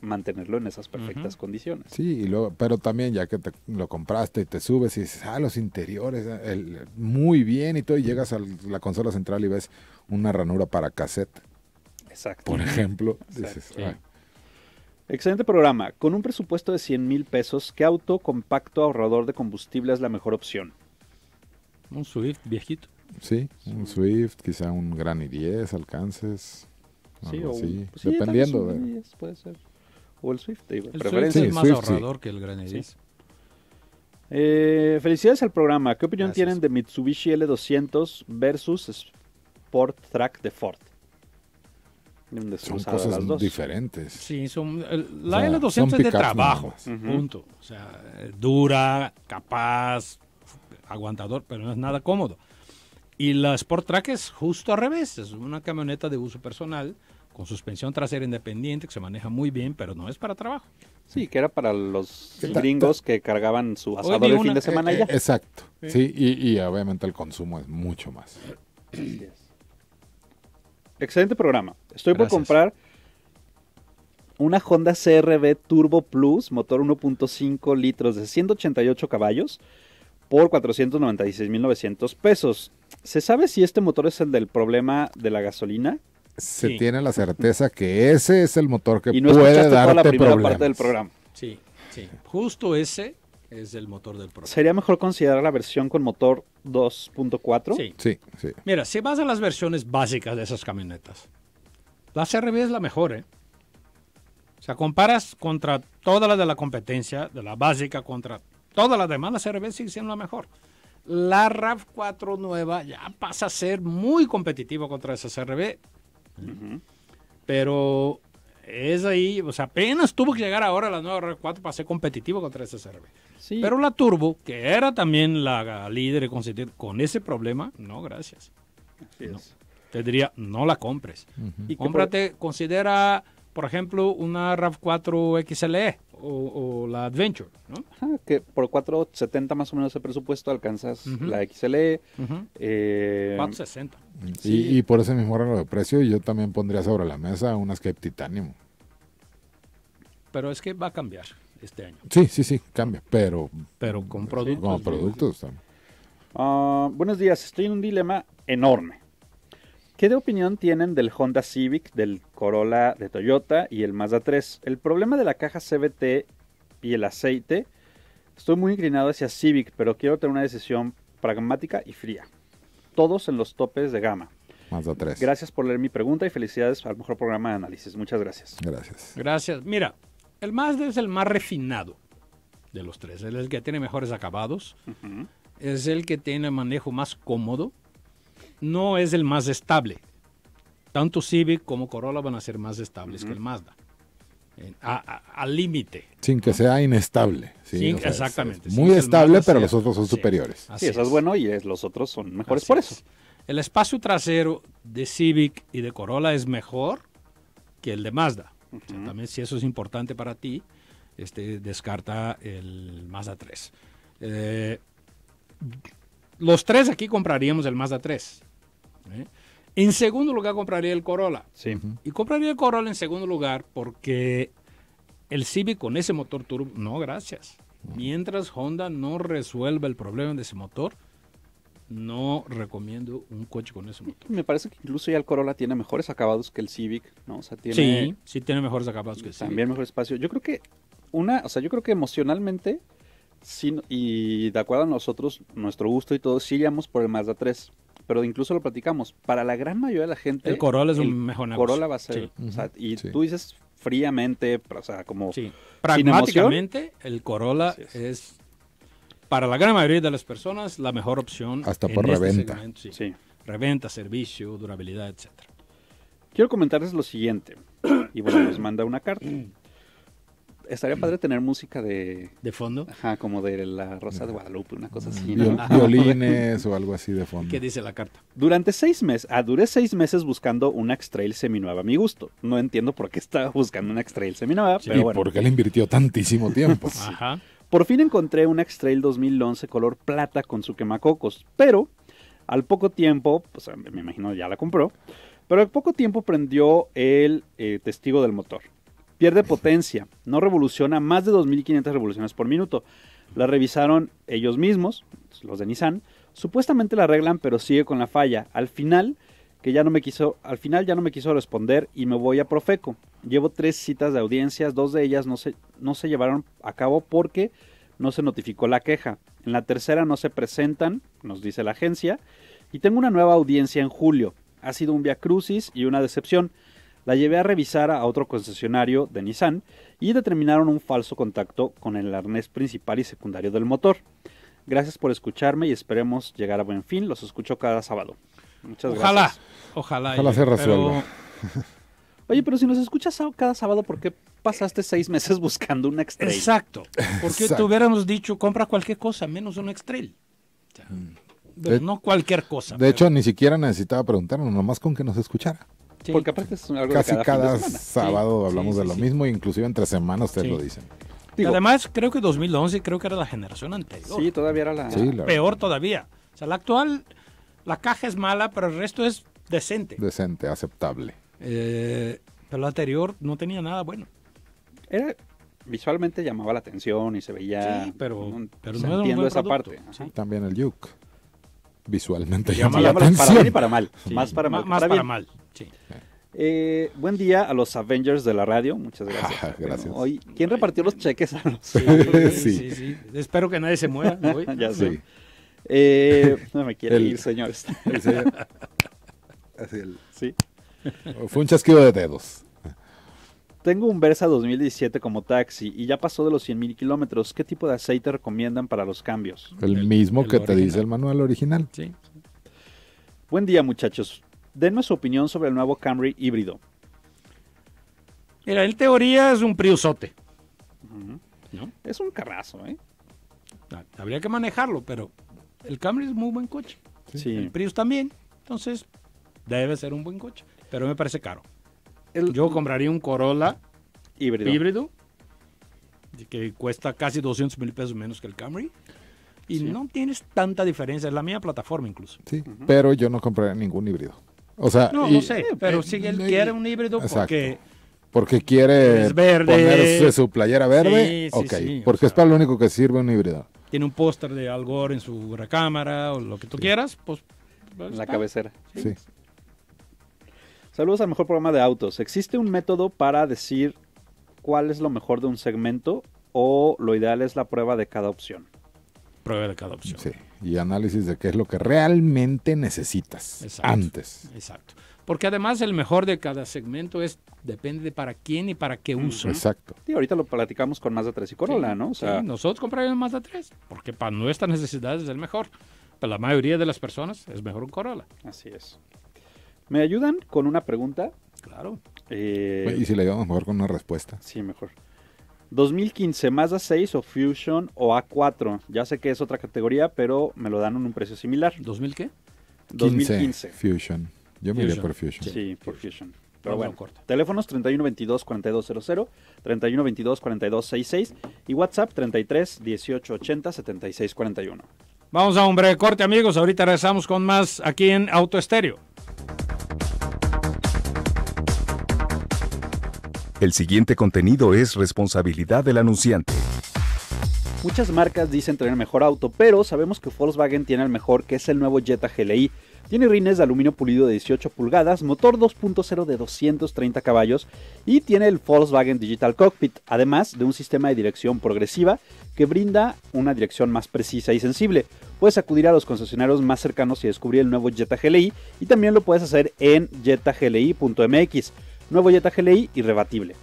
mantenerlo en esas perfectas condiciones. Sí, y luego, pero también ya que lo compraste y te subes y dices, ah, los interiores, ah, muy bien y todo, y llegas a la consola central y ves una ranura para cassette. Exacto. Por ejemplo, dices, Excelente programa. Con un presupuesto de 100 mil pesos, ¿qué auto compacto ahorrador de combustible es la mejor opción? Un Swift viejito. Sí, un Swift, quizá un Gran i10, alcances. Sí, o pues Dependiendo sí, puede ser o el Swift. el preferencia. es más ahorrador que el Grenadis. Eh, felicidades al programa. ¿Qué opinión tienen de Mitsubishi L200 versus Sport Track de Ford? Son cosas diferentes. Sí, son, la L200 es de trabajo, punto. O sea, dura, capaz, aguantador, pero no es nada cómodo. Y la Sport Track es justo al revés, es una camioneta de uso personal, con suspensión trasera independiente, que se maneja muy bien, pero no es para trabajo. Sí, que era para los gringos que cargaban su asador de fin de semana ya. Exacto, sí, y, obviamente el consumo es mucho más. Excelente programa. Estoy por comprar una Honda CRB Turbo Plus, motor 1.5 litros de 188 caballos por 496.900 pesos. ¿Se sabe si este motor es el del problema de la gasolina? se tiene la certeza que ese es el motor que puede darte la primera parte del programa. Sí, sí. Justo ese es el motor del programa. ¿Sería mejor considerar la versión con motor 2.4? Sí. Mira, si vas a las versiones básicas de esas camionetas, la CRB es la mejor, ¿eh? O sea, comparas contra todas las de la competencia, de la básica contra todas las demás, la CRB sigue siendo la mejor. La RAV4 nueva ya pasa a ser muy competitiva contra esa CRB, pero es ahí, o sea, apenas tuvo que llegar ahora la nueva rav 4 para ser competitivo contra ese CRV. Sí. Pero la Turbo, que era también la líder con ese problema, no, gracias. no. Te diría, no la compres. Y cómprate, considera, por ejemplo, una RAV4 XLE o, la Adventure, ¿no? que por 470 más o menos de presupuesto alcanzas la XLE. 460. Eh, y, por ese mismo rango de precio yo también pondría sobre la mesa una Skype Titanium. Pero es que va a cambiar este año. Sí, sí, sí, cambia, pero... Pero con productos. Ah, buenos días, estoy en un dilema enorme. ¿Qué de opinión tienen del Honda Civic, del Corolla de Toyota y el Mazda 3? El problema de la caja CBT y el aceite, estoy muy inclinado hacia Civic, pero quiero tener una decisión pragmática y fría. Todos en los topes de gama. Mazda 3. Gracias por leer mi pregunta y felicidades al mejor programa de análisis. Muchas gracias. Gracias. Gracias. Mira, el Mazda es el más refinado de los tres. Es el que tiene mejores acabados. Es el que tiene manejo más cómodo no es el más estable. Tanto Civic como Corolla van a ser más estables que el Mazda. al límite. Sin que sea inestable. Sí, Sin, exactamente. muy estable, pero los otros son superiores. Así sí, eso es bueno y los otros son mejores por eso. El espacio trasero de Civic y de Corolla es mejor que el de Mazda. también si eso es importante para ti, este, descarta el Mazda 3. Eh, los tres aquí compraríamos el Mazda 3. ¿eh? En segundo lugar compraría el Corolla. Y compraría el Corolla en segundo lugar porque el Civic con ese motor turbo, no, gracias. Mientras Honda no resuelva el problema de ese motor, no recomiendo un coche con ese motor. Me parece que incluso ya el Corolla tiene mejores acabados que el Civic, tiene, sí, sí tiene mejores acabados que el Civic. También mejor espacio. Yo creo que una, yo creo que emocionalmente y de acuerdo a nosotros, nuestro gusto y todo, sí llamamos por el Mazda 3. Pero incluso lo platicamos. Para la gran mayoría de la gente. El Corolla es el un mejor negocio. Corolla va a ser. y tú dices fríamente, o sea, como. Sí. Pragmáticamente, el Corolla es. para la gran mayoría de las personas, la mejor opción. Hasta por este reventa. reventa, servicio, durabilidad, etc. Quiero comentarles lo siguiente. Y bueno, les manda una carta. Estaría padre tener música de... ¿De fondo? Ajá, como de La Rosa de Guadalupe, una cosa así. Violines o algo así de fondo. ¿Qué dice la carta? Durante seis meses, ah, duré seis meses buscando una X-Trail seminueva a mi gusto. No entiendo por qué estaba buscando una X-Trail seminueva, sí, pero bueno. le invirtió tantísimo tiempo? Ajá. Por fin encontré una X-Trail 2011 color plata con su quemacocos, pero al poco tiempo, pues me imagino ya la compró, pero al poco tiempo prendió el eh, testigo del motor pierde potencia, no revoluciona más de 2.500 revoluciones por minuto. La revisaron ellos mismos, los de Nissan, supuestamente la arreglan, pero sigue con la falla. Al final, que ya no me quiso, al final ya no me quiso responder y me voy a Profeco. Llevo tres citas de audiencias, dos de ellas no se, no se llevaron a cabo porque no se notificó la queja. En la tercera no se presentan, nos dice la agencia, y tengo una nueva audiencia en julio. Ha sido un via crucis y una decepción la llevé a revisar a otro concesionario de Nissan y determinaron un falso contacto con el arnés principal y secundario del motor. Gracias por escucharme y esperemos llegar a buen fin. Los escucho cada sábado. Muchas gracias. Ojalá. Ojalá se resuelva. Oye, pero si nos escuchas cada sábado, ¿por qué pasaste seis meses buscando un X-Trail? Exacto. Porque te hubiéramos dicho, compra cualquier cosa menos un x no cualquier cosa. De hecho, ni siquiera necesitaba preguntarnos, nomás con que nos escuchara. Porque aparte algo Casi cada, sábado hablamos de lo mismo, inclusive entre semanas ustedes lo dicen. además, creo que 2011 creo que era la generación anterior. Sí, todavía era la, peor todavía. O sea, la actual, la caja es mala, pero el resto es decente. Decente, aceptable. Eh, pero la anterior no tenía nada bueno. Era, visualmente llamaba la atención y se veía. Sí, pero, pero no entiendo esa parte. También el yuk, Visualmente llamaba la atención. Para bien y para mal. más para mal. Más para mal. Eh, buen día a los Avengers de la radio, muchas gracias. Ah, ¿Quién repartió los cheques a los sí, sí, Espero que nadie se mueva ya sé. Eh, no me quiere ir, señores. Fue un chasquido de dedos. Tengo un Versa 2017 como taxi y ya pasó de los 100 mil kilómetros. ¿Qué tipo de aceite recomiendan para los cambios? El, mismo que te dice el manual original. Buen día, muchachos denme su opinión sobre el nuevo Camry híbrido. Mira, en teoría es un priusote. Es un carrazo, ¿eh? Ah, habría que manejarlo, pero el Camry es muy buen coche. Sí. El Prius también. Entonces, debe ser un buen coche. Pero me parece caro. Yo compraría un Corolla híbrido. híbrido que cuesta casi 200 mil pesos menos que el Camry. Y no tienes tanta diferencia. Es la misma plataforma incluso. Sí, pero yo no compraría ningún híbrido no, no sé, pero si él eh, quiere un híbrido porque quiere pues ponerse su playera verde, porque es para lo único que sirve un híbrido. Tiene un póster de Al Gore en su recámara o lo que tú quieras, pues en pues, la cabecera. Sí. Saludos al mejor programa de autos. ¿Existe un método para decir cuál es lo mejor de un segmento o lo ideal es la prueba de cada opción? Prueba de cada opción. Sí y análisis de qué es lo que realmente necesitas antes. Exacto. Porque además el mejor de cada segmento es depende de para quién y para qué mm, uso. Exacto. Y ahorita lo platicamos con Mazda 3 y Corolla, ¿no? sea, sí, nosotros compramos Mazda 3 porque para nuestras necesidades es el mejor. Para la mayoría de las personas es mejor un Corolla. Así es. ¿Me ayudan con una pregunta? Claro. Eh, y si le ayudamos mejor con una respuesta. Sí, mejor. 2015, Mazda 6 o Fusion o A4. Ya sé que es otra categoría, pero me lo dan en un precio similar. ¿2000 qué? 2015. Fusion. Yo me iría por Fusion. Sí, por Fusion. Pero bueno, corto. teléfonos 3122-4200, 3122-4266 y WhatsApp 33 1880 7641. Vamos a un breve corte, amigos. Ahorita regresamos con más aquí en Auto Estéreo. El siguiente contenido es responsabilidad del anunciante. Muchas marcas dicen tener mejor auto, pero sabemos que Volkswagen tiene el mejor, que es el nuevo Jetta GLI. Tiene rines de aluminio pulido de 18 pulgadas, motor 2.0 de 230 caballos y tiene el Volkswagen Digital Cockpit, además de un sistema de dirección progresiva que brinda una dirección más precisa y sensible. Puedes acudir a los concesionarios más cercanos y descubrir el nuevo Jetta GLI y también lo puedes hacer en jettagli.mx. Nuevo Jetta GLI irrebatible.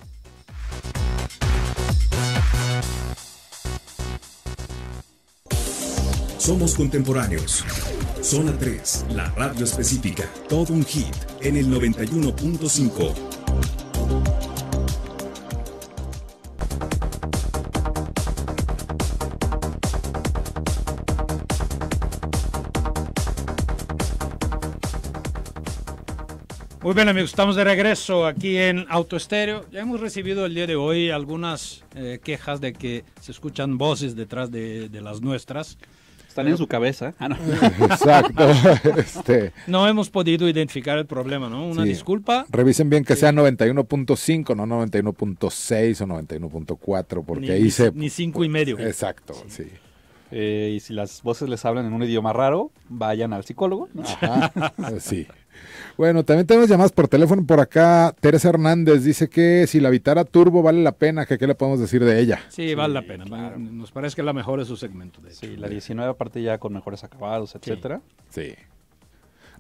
Somos contemporáneos. Zona 3, la radio específica. Todo un hit en el 91.5. Muy bien amigos, estamos de regreso aquí en Autoestéreo. Ya hemos recibido el día de hoy algunas eh, quejas de que se escuchan voces detrás de, las nuestras. Están en su cabeza. Ah, no. Exacto. Este, no hemos podido identificar el problema, ¿no? Una disculpa. Revisen bien que sea 91.5, no 91.6 o 91.4, porque ahí se... Ni 5 y medio. Exacto, sí. Eh, y si las voces les hablan en un idioma raro, vayan al psicólogo. ¿no? Ajá, sí. Bueno, también tenemos llamadas por teléfono por acá. Teresa Hernández dice que si la Vitara Turbo vale la pena, que qué le podemos decir de ella. Sí, vale la pena. Nos parece que es la mejor de su segmento. sí, la 19 aparte ya con mejores acabados, etcétera. Sí.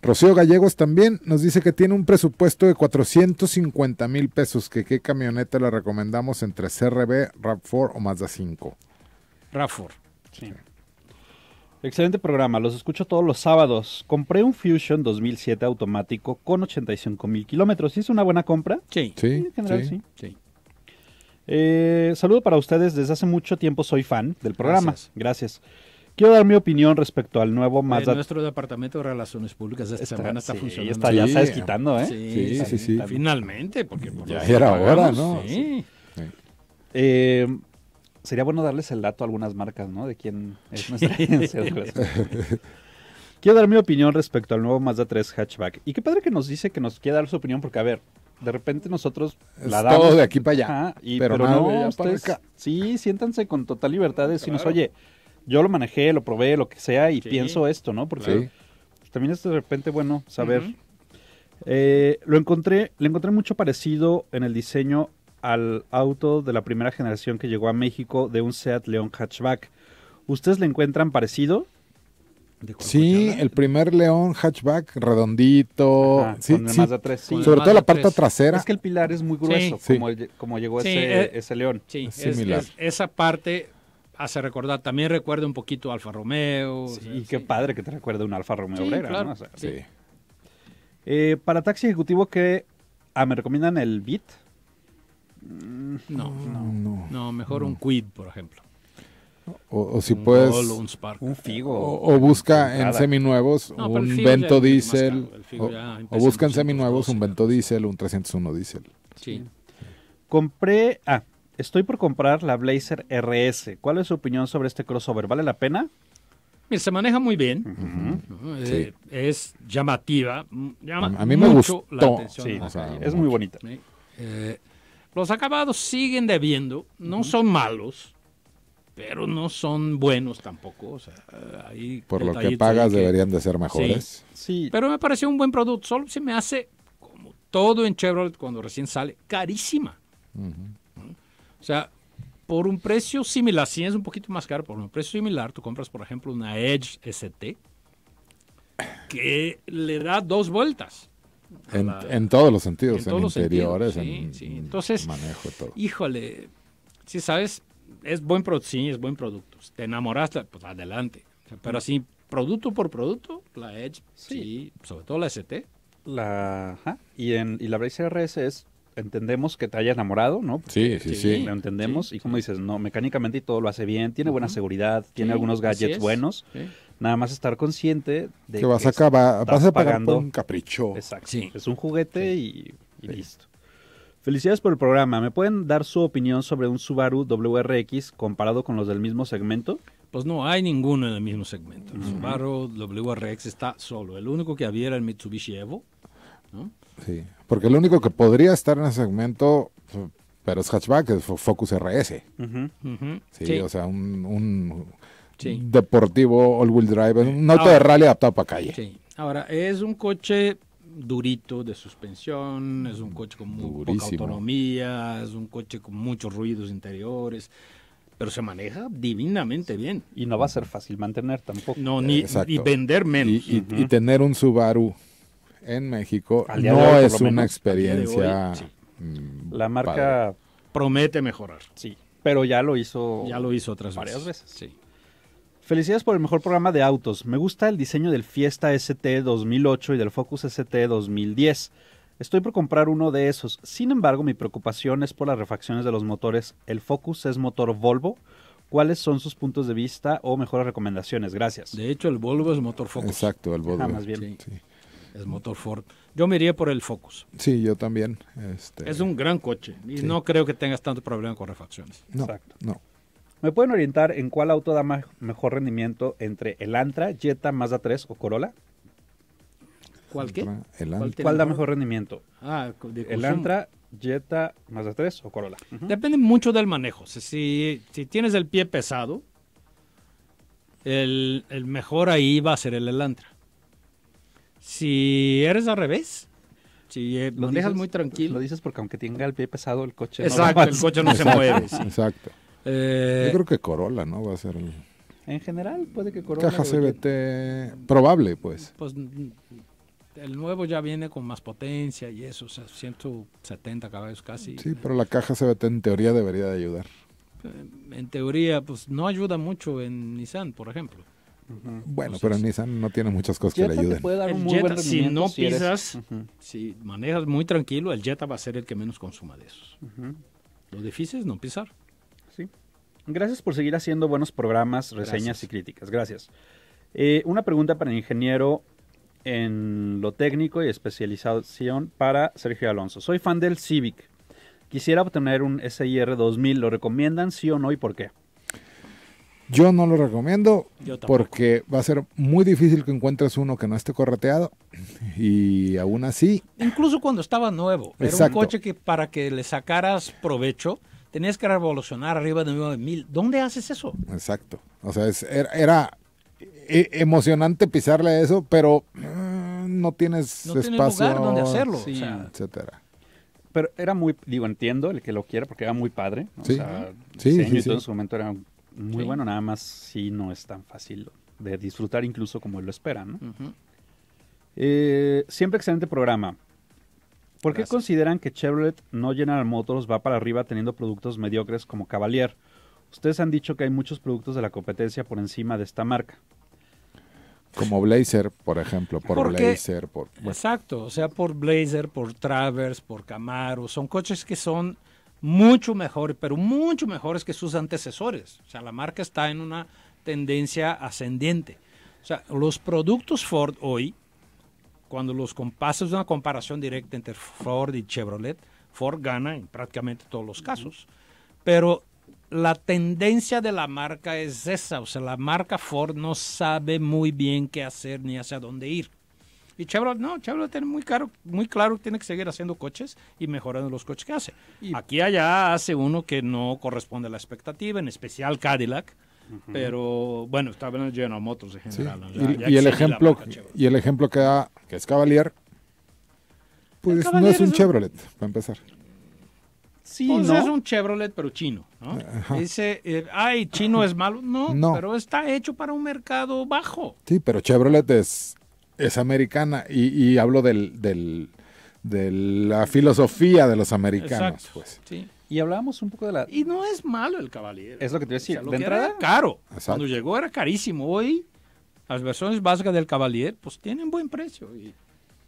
Rocío Gallegos también nos dice que tiene un presupuesto de 450 mil pesos, que qué camioneta le recomendamos entre CRB, RAV4 o Mazda 5. RAV4, sí. Excelente programa, los escucho todos los sábados. Compré un Fusion 2007 automático con 85 mil kilómetros. ¿Es una buena compra? Sí. en general, sí. Eh, saludo para ustedes, desde hace mucho tiempo soy fan del programa. Gracias. Quiero dar mi opinión respecto al nuevo Mazda. nuestro departamento de relaciones públicas esta semana está funcionando. ya está desquitando, ¿eh? Sí, sí, sí. Finalmente, porque ya era hora, ¿no? Sí. Eh, sería bueno darles el dato a algunas marcas, ¿no? De quién es nuestra agencia. Quiero dar mi opinión respecto al nuevo Mazda 3 hatchback. Y qué padre que nos dice que nos quiere dar su opinión, porque a ver, de repente nosotros la damos. Todo de aquí para allá. pero, no, sí, siéntanse con total libertad de decirnos, oye, yo lo manejé, lo probé, lo que sea, y pienso esto, ¿no? Porque pues, también es de repente bueno saber. Eh, lo encontré, le encontré mucho parecido en el diseño al auto de la primera generación que llegó a México de un Seat León hatchback. ¿Ustedes le encuentran parecido? Sí, el primer León hatchback redondito, con el 3, sobre todo la parte trasera. Es que el pilar es muy grueso, como, llegó eh, ese, León. Sí, esa parte hace recordar, también recuerda un poquito a Alfa Romeo. y qué padre que te recuerde un Alfa Romeo obrera, eh, para taxi ejecutivo, ¿qué? Ah, me recomiendan el Bit. Mm, no, no, no. no mejor un quid, por ejemplo. O, si puedes. un, spark, figo. O, busca en seminuevos un vento Diesel O, busca en seminuevos un vento diesel un 301 Diesel Sí. Compré. Ah, estoy por comprar la Blazer RS. ¿Cuál es su opinión sobre este crossover? ¿Vale la pena? Mira, se maneja muy bien. Eh, es llamativa. Llama a mí me mucho es muy bonita. Eh, los acabados siguen debiendo, no son malos, pero no son buenos tampoco. O sea, ahí Por lo que pagas deberían de ser mejores. Sí, Pero me pareció un buen producto. Solo se me hace, como todo en Chevrolet cuando recién sale, carísima. O sea, por un precio similar, si es un poquito más caro, por un precio similar, tú compras, por ejemplo, una Edge ST que le da dos vueltas. En, en, todos los sentidos, en, interiores, los sentidos, en sí. Entonces, manejo todo. Híjole, si sabes, es buen producto, es buen producto. te enamoraste, pues adelante. Pero así, producto por producto, la Edge, sí, sobre todo la ST. La, Y, en, y la Brace RS es, entendemos que te haya enamorado, ¿no? sí, sí, sí. Lo entendemos. y como dices, no, mecánicamente y todo lo hace bien, tiene buena seguridad, tiene algunos gadgets buenos. Nada más estar consciente de que vas a pagar por un capricho. Exacto. Es un juguete y, listo. Felicidades por el programa. ¿Me pueden dar su opinión sobre un Subaru WRX comparado con los del mismo segmento? Pues no hay ninguno en el mismo segmento. El Subaru WRX está solo. El único que había era el Mitsubishi Evo. Sí, porque el único que podría estar en el segmento, pero es hatchback, es Focus RS. Sí, o sea, un deportivo all-wheel drive, un auto de rally adaptado para calle. Ahora, es un coche durito de suspensión, es un coche con muy poca autonomía, es un coche con muchos ruidos interiores, pero se maneja divinamente bien. Y no va a ser fácil mantener tampoco. No, ni y vender menos. Y, tener un Subaru en México no es una experiencia. Mm, La marca promete mejorar. Sí, pero ya lo hizo. Ya lo hizo otras varias veces. veces. Sí. Felicidades por el mejor programa de autos. Me gusta el diseño del Fiesta ST 2008 y del Focus ST 2010. Estoy por comprar uno de esos. Sin embargo, mi preocupación es por las refacciones de los motores. ¿El Focus es motor Volvo? ¿Cuáles son sus puntos de vista o mejores recomendaciones? Gracias. De hecho, el Volvo es motor Focus. Exacto, el Volvo. Ah, es motor Ford. Yo me iría por el Focus. Sí, yo también. Este, es un gran coche y no creo que tengas tanto problema con refacciones. Exacto. No. ¿Me pueden orientar en cuál auto da más, mejor rendimiento entre el Antra, Jetta, Mazda 3 o Corolla? ¿Cuál qué? ¿Cuál, da mejor rendimiento? Ah, el Antra, Jetta, Mazda 3 o Corolla. Depende mucho del manejo. Si, tienes el pie pesado, el, mejor ahí va a ser el Elantra. Si eres al revés, si eh, lo dejas muy tranquilo. Lo dices porque aunque tenga el pie pesado, el coche Exacto, el coche no se mueve. Exacto. Eh, Yo creo que Corolla, ¿no? Va a ser En general, puede que Corolla. Caja CBT, probable, pues. Pues mm, el nuevo ya viene con más potencia y eso, 170 caballos casi. Sí, pero la caja CBT en teoría debería de ayudar. Eh, en teoría, pues no ayuda mucho en Nissan, por ejemplo. Bueno, pero en Nissan no tiene muchas cosas que le ayuden. si no pisas, si manejas muy tranquilo, el Jetta va a ser el que menos consuma de esos. Lo difícil es no pisar. Gracias por seguir haciendo buenos programas, reseñas y críticas. Gracias. Eh, una pregunta para el ingeniero en lo técnico y especialización para Sergio Alonso. Soy fan del Civic. Quisiera obtener un SIR 2000. ¿Lo recomiendan sí o no y por qué? Yo no lo recomiendo porque va a ser muy difícil que encuentres uno que no esté correteado y aún así. Incluso cuando estaba nuevo. Exacto. Era un coche que para que le sacaras provecho Tenías que revolucionar arriba de 9000. ¿Dónde haces eso? Exacto. O sea, era, e, emocionante pisarle a eso, pero eh, no tienes no espacio. Tienes lugar donde hacerlo, etcétera. Pero era muy, digo, entiendo el que lo quiera porque era muy padre. O sí, sea, sí, sí, en su momento era muy bueno, nada más si no es tan fácil de disfrutar incluso como él lo espera, eh, siempre excelente programa. ¿Por qué consideran que Chevrolet no General motos, va para arriba teniendo productos mediocres como Cavalier? Ustedes han dicho que hay muchos productos de la competencia por encima de esta marca. Como Blazer, por ejemplo, por Blazer, por... Exacto, o sea, por Blazer, por Travers, por Camaro, son coches que son mucho mejores, pero mucho mejores que sus antecesores. O sea, la marca está en una tendencia ascendiente. O sea, los productos Ford hoy cuando los compases una comparación directa entre Ford y Chevrolet, Ford gana en prácticamente todos los casos. Pero la tendencia de la marca es esa, o sea, la marca Ford no sabe muy bien qué hacer ni hacia dónde ir. Y Chevrolet, no, Chevrolet tiene muy claro, muy claro que tiene que seguir haciendo coches y mejorando los coches que hace. Aquí allá hace uno que no corresponde a la expectativa, en especial Cadillac pero bueno, está lleno de motos en general. y, el ejemplo, y el ejemplo que da, que es Cavalier, pues no es un Chevrolet, para empezar. Sí, no. es un Chevrolet, pero chino, Dice, eh, ay, chino es malo. No, pero está hecho para un mercado bajo. Sí, pero Chevrolet es, americana y, y hablo del, del, de la filosofía de los americanos. pues. sí. Y hablábamos un poco de la... Y no es malo el Cavalier. Es lo que te decía decir. de entrada... Era caro. Cuando llegó era carísimo. Hoy las versiones básicas del Cavalier pues tienen buen precio y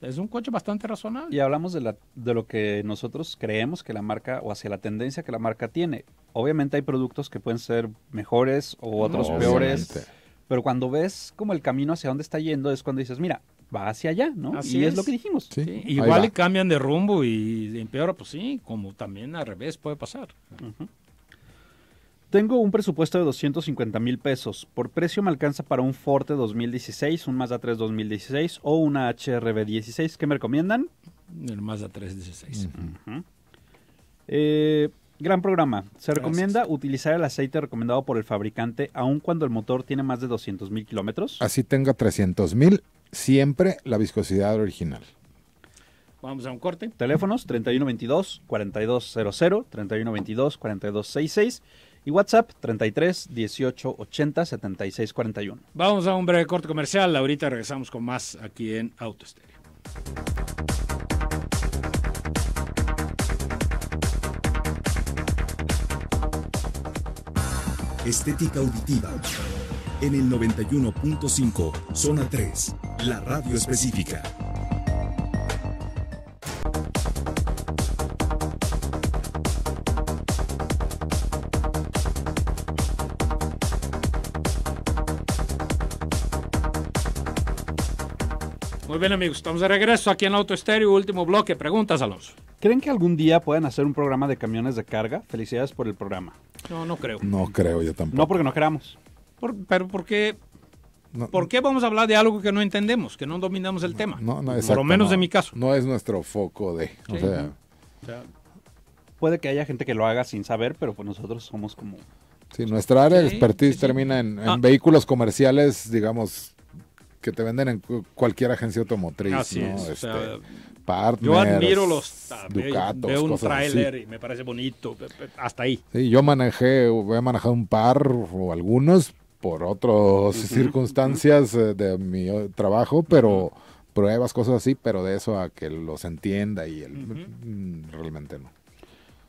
es un coche bastante razonable. Y hablamos de, la, de lo que nosotros creemos que la marca o hacia la tendencia que la marca tiene. Obviamente hay productos que pueden ser mejores o otros peores. Pero cuando ves como el camino hacia dónde está yendo es cuando dices, mira, va hacia allá, ¿no? Así y es. lo que dijimos. Igual y cambian de rumbo y empeora, pues sí, como también al revés puede pasar. Tengo un presupuesto de 250 mil pesos. Por precio me alcanza para un Forte 2016, un Mazda 3 2016 o una HRB 16. ¿Qué me recomiendan? El Mazda 3 16. eh, Gran programa. Se recomienda utilizar el aceite recomendado por el fabricante aun cuando el motor tiene más de 200 mil kilómetros. Así tenga 300 mil, siempre la viscosidad original. Vamos a un corte. Teléfonos 3122-4200, 3122-4266 y WhatsApp 33 18 80 Vamos a un breve corte comercial. Ahorita regresamos con más aquí en Auto Estética Auditiva. En el 91.5, Zona 3, la radio específica. Muy bien amigos, estamos de regreso aquí en Auto Estéreo, último bloque, preguntas Alonso. ¿Creen que algún día puedan hacer un programa de camiones de carga? Felicidades por el programa. No, no creo. No creo, yo tampoco. No porque no queramos. pero ¿por ¿Por qué vamos a hablar de algo que no entendemos, que no dominamos el tema? No, exacto, Por lo menos en mi caso. No es nuestro foco de... o sea, puede que haya gente que lo haga sin saber, pero pues nosotros somos como... Sí, nuestra área de expertise termina en, ah. vehículos comerciales, digamos, que te venden en cualquier agencia automotriz, este, yo admiro los Ducatos, veo un trailer y me parece bonito, hasta ahí. yo manejé, he manejado un par o algunos por otras circunstancias eh, de mi eh, trabajo, pero pruebas, cosas así, pero de eso a que los entienda y él mm, realmente no.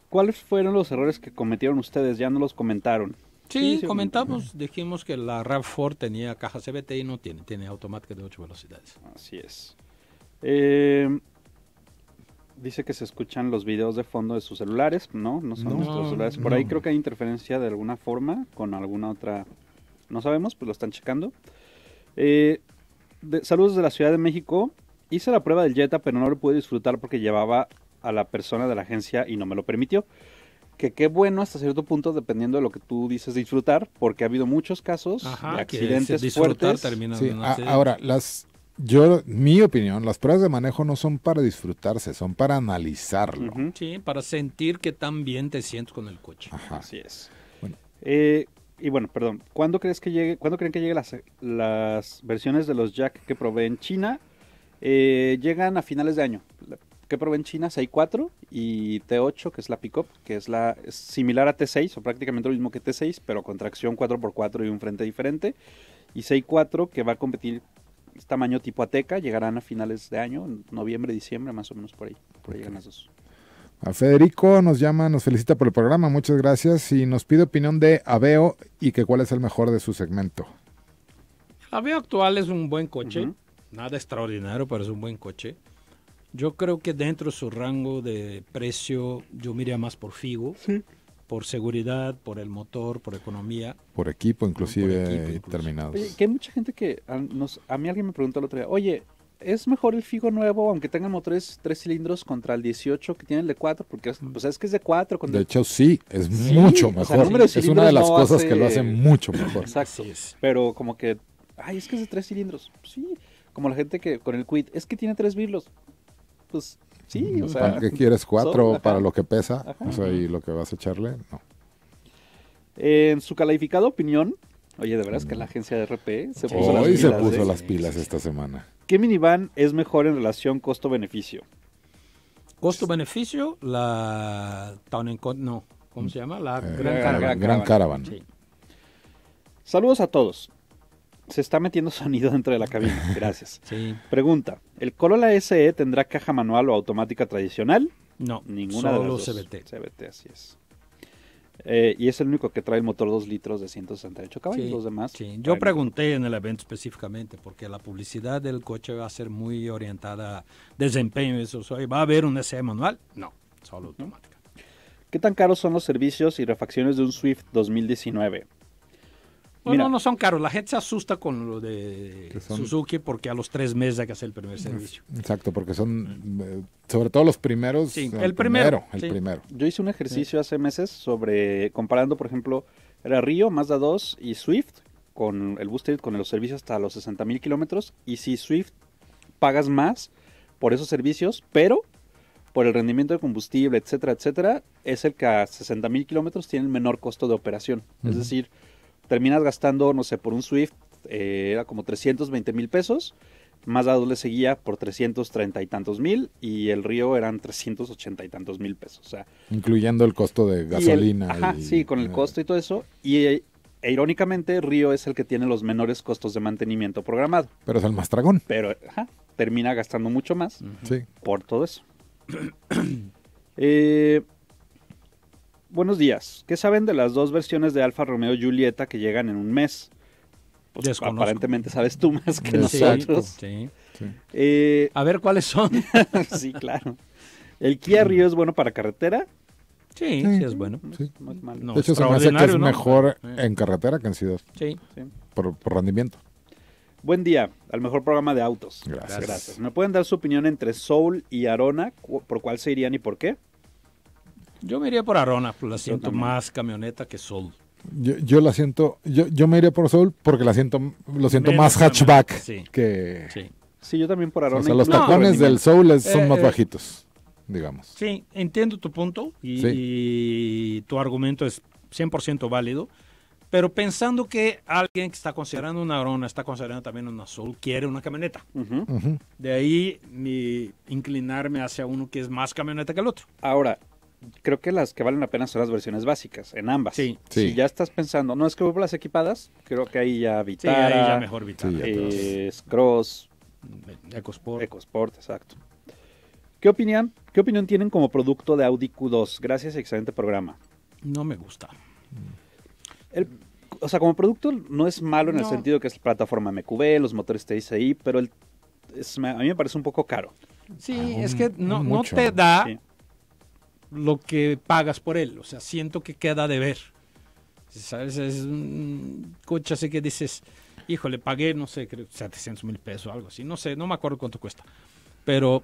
¿Cuáles fueron los errores que cometieron ustedes? Ya no los comentaron. Sí, comentamos, dijimos que la RAV4 tenía caja CBT y no tiene, tiene automática de 8 velocidades. Así es. Eh, dice que se escuchan los videos de fondo de sus celulares, ¿no? No son nuestros celulares. Por ahí creo que hay interferencia de alguna forma con alguna otra... No sabemos, pues lo están checando. Eh, saludos de la Ciudad de México. Hice la prueba del Jetta, pero no lo pude disfrutar porque llevaba a la persona de la agencia y no me lo permitió que qué bueno hasta cierto punto, dependiendo de lo que tú dices disfrutar, porque ha habido muchos casos de accidentes fuertes. Sí, ahora, las, yo, mi opinión, las pruebas de manejo no son para disfrutarse, son para analizarlo. Sí, para sentir que tan bien te sientes con el coche. Así es. Bueno. Eh, y bueno, perdón, ¿cuándo crees que llegue, cuándo creen que lleguen las, las versiones de los Jack que en China? Eh, llegan a finales de año que probé en China, 6.4 y T8, que es la pickup, que es la similar a T6 o prácticamente lo mismo que T6, pero con tracción 4x4 y un frente diferente. Y 6.4 que va a competir tamaño tipo Ateca, llegarán a finales de año, noviembre, diciembre, más o menos por ahí. Por ahí llegan las dos. A Federico nos llama, nos felicita por el programa, muchas gracias y nos pide opinión de Aveo y que cuál es el mejor de su segmento. Aveo actual es un buen coche, nada extraordinario, pero es un buen coche. Yo creo que dentro de su rango de precio yo miraría más por Figo. Por seguridad, por el motor, por economía. Por equipo, inclusive, terminados. que hay mucha gente que a, nos, mí alguien me preguntó el otro día, oye, ¿es mejor el Figo nuevo, aunque tenga motores tres cilindros, contra el 18 que tiene el de 4? Porque es, pues es que es de 4. de hecho, sí, es mucho mejor. es una de las cosas que lo hace mucho mejor. Exacto. Pero como que, ay, es que es de tres cilindros. Sí, como la gente que con el Quid, es que tiene tres virlos. Pues, sí, ¿Para qué quieres cuatro para lo que pesa? y lo que vas a echarle, no. En su calificada opinión, oye, de verdad es que la agencia de RP se puso, Hoy las, pilas, se puso ¿eh? las pilas esta semana. ¿Qué minivan es mejor en relación costo-beneficio? Costo-beneficio, la Town no, ¿cómo se llama? La eh, Gran, Caravan. Saludos a todos. Se está metiendo sonido dentro de la cabina, gracias. sí. Pregunta, ¿el Corolla SE tendrá caja manual o automática tradicional? No, ninguna solo de las CBT. así es. Eh, y es el único que trae el motor 2 litros de 168 caballos, los demás. Sí. Yo pregunté en el evento específicamente, porque la publicidad del coche va a ser muy orientada a desempeño. Eso, ¿Va a haber un SE manual? No, solo automática. ¿Qué tan caros son los servicios y refacciones de un Swift 2019? No, no son caros. La gente se asusta con lo de Suzuki porque a los tres meses hay que hacer el primer servicio. Exacto, porque son eh, sobre todo los primeros. Sí, el, primero. el primero. Yo hice un ejercicio hace meses sobre comparando, por ejemplo, era Río, Mazda 2 y Swift con el Boosted, con los servicios hasta los 60 mil kilómetros. Y si Swift pagas más por esos servicios, pero por el rendimiento de combustible, etcétera, etcétera, es el que a 60 mil kilómetros tiene el menor costo de operación. Es decir, terminas gastando, no sé, por un Swift eh, era como 320 mil pesos. más dados le seguía por 330 y tantos mil y el Río eran 380 y tantos mil pesos. Incluyendo el costo de gasolina. ajá, sí, con el costo y todo eso. Y eh, e, irónicamente, Río es el que tiene los menores costos de mantenimiento programado. Pero es el más dragón. Pero termina gastando mucho más por todo eso. eh, buenos días. ¿Qué saben de las dos versiones de Alfa Romeo y Julieta que llegan en un mes? Pues, aparentemente sabes tú más que nosotros. Eh, A ver cuáles son. sí, claro. El Kia Rio es bueno para carretera. Sí, sí, es bueno. de hecho, se que es mejor en carretera que en ciudad. Sí, por, rendimiento. Buen día, al mejor programa de autos. Gracias. Gracias. ¿Me pueden dar su opinión entre Soul y Arona? ¿Por cuál se irían y por qué? Yo me iría por Arona, pues la siento más camioneta que Soul. Yo, la siento, yo, me iría por Soul porque la siento, lo siento más hatchback que... Sí. yo también por Arona. O sea, los tacones del Soul son eh, más eh, bajitos, digamos. Sí, entiendo tu punto y, tu argumento es 100% válido, pero pensando que alguien que está considerando una Arona, está considerando también una Soul, quiere una camioneta. De ahí mi inclinarme hacia uno que es más camioneta que el otro. Ahora, creo que las que valen la pena son las versiones básicas, en ambas. Sí, Si ya estás pensando, no es que voy por las equipadas, creo que ahí ya Vitara. Sí, ya mejor Vitara. Cross. EcoSport. EcoSport, exacto. ¿Qué opinión, ¿Qué opinión tienen como producto de Audi Q2? Gracias, excelente programa. No me gusta. o sea, como producto no es malo en el sentido que es plataforma MQB, los motores ahí pero el, a mí me parece un poco caro. Sí, ah, es que no, no te da lo que pagas por él. O sea, siento que queda de ver. ¿Sabes? Es un coche así que dices, híjole, pagué, no sé, creo, 700 mil pesos o algo así. No sé, no me acuerdo cuánto cuesta. Pero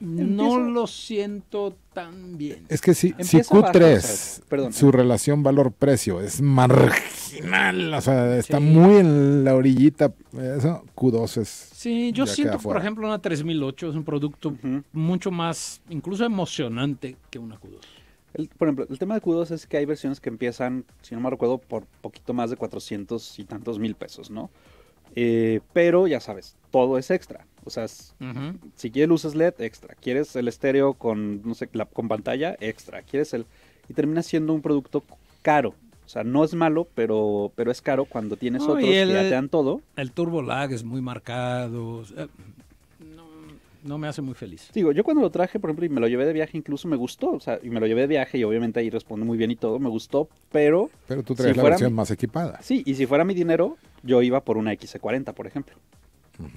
no lo siento tan bien. Es que si, Q3, su relación valor-precio es marginal, o sea, está muy en la orillita, eso, Q2 es... Sí, yo siento, por ejemplo, una 3008 es un producto mucho más, incluso emocionante que una Q2. por ejemplo, el tema de Q2 es que hay versiones que empiezan, si no me recuerdo, por poquito más de 400 y tantos mil pesos, ¿no? Eh, pero ya sabes, todo es extra. O sea, si quieres luces LED, extra. Quieres el estéreo con, no sé, con pantalla, extra. Quieres el... Y termina siendo un producto caro. O sea, no es malo, pero, pero es caro cuando tienes otros que te dan todo. El turbo lag es muy marcado. No, me hace muy feliz. Digo, yo cuando lo traje, por ejemplo, y me lo llevé de viaje, incluso me gustó. O sea, y me lo llevé de viaje y obviamente ahí responde muy bien y todo, me gustó, pero... Pero tú traes la versión más equipada. Sí, y si fuera mi dinero, yo iba por una XC40, por ejemplo.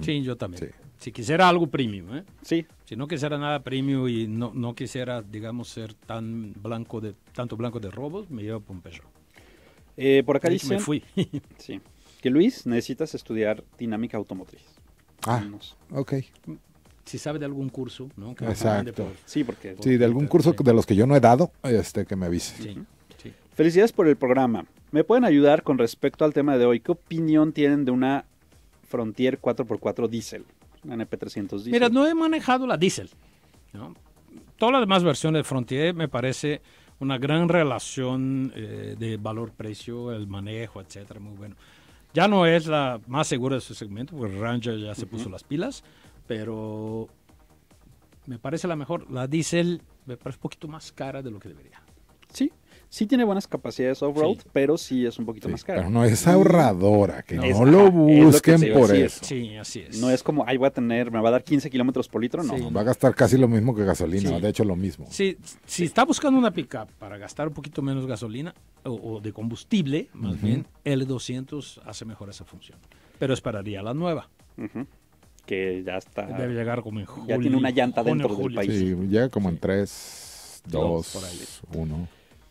Sí, yo también. Si quisiera algo premium, ¿eh? Sí. Si no quisiera nada premium y no, no quisiera, digamos, ser tan blanco de tanto blanco de robos, me llevo por un eh, por acá dice Me fui. sí. Que Luis, necesitas estudiar dinámica automotriz. Ah, ok si sabe de algún curso, ¿no? Exacto. sí, porque... sí, de algún curso de los que yo no he dado, este, que me avise. sí. Felicidades por el programa. ¿Me pueden ayudar con respecto al tema de hoy? ¿Qué opinión tienen de una Frontier 4x4 diésel, NP300 diesel. Mira, no he manejado la diésel. Todas las demás versiones de Frontier me parece una gran relación eh, de valor-precio, el manejo, etcétera, muy bueno. Ya no es la más segura de su segmento, porque Ranger ya se puso las pilas, pero me parece la mejor. La Diesel me parece un poquito más cara de lo que debería. Sí, Sí tiene buenas capacidades off-road, pero sí es un poquito más cara. Pero no es ahorradora, que no, lo busquen por eso. Sí, así es. No es como, ahí voy a tener, me va a dar 15 kilómetros por litro, no. Va a gastar casi lo mismo que gasolina, de hecho lo mismo. Sí, si está buscando una pickup para gastar un poquito menos gasolina o, de combustible, más bien, L200 hace mejor esa función. Pero esperaría la nueva. que ya está. Debe llegar como en julio. Ya tiene una llanta dentro del país. Sí, llega como en 3, 2, 1.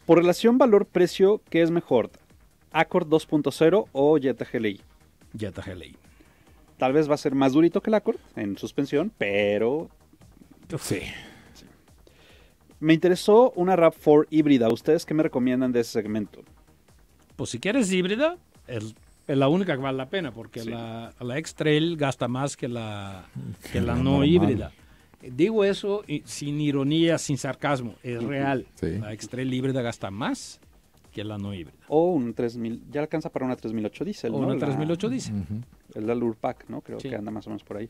Por relación valor-precio, ¿qué es mejor? ¿Accord 2.0 o Jetta GLI? Tal vez va a ser más durito que el Accord en suspensión, pero... Sí. Me interesó una rap 4 híbrida. ¿Ustedes qué me recomiendan de ese segmento? Pues si quieres híbrida, es la única que vale la pena, porque la, la X-Trail gasta más que la, que la no híbrida. Digo eso sin ironía, sin sarcasmo, es real. La X3 híbrida gasta más que la no híbrida. O un 3000, ya alcanza para una 3008 dice. O una 3008 dice. Es la Lurpac, ¿no? Creo que anda más o menos por ahí.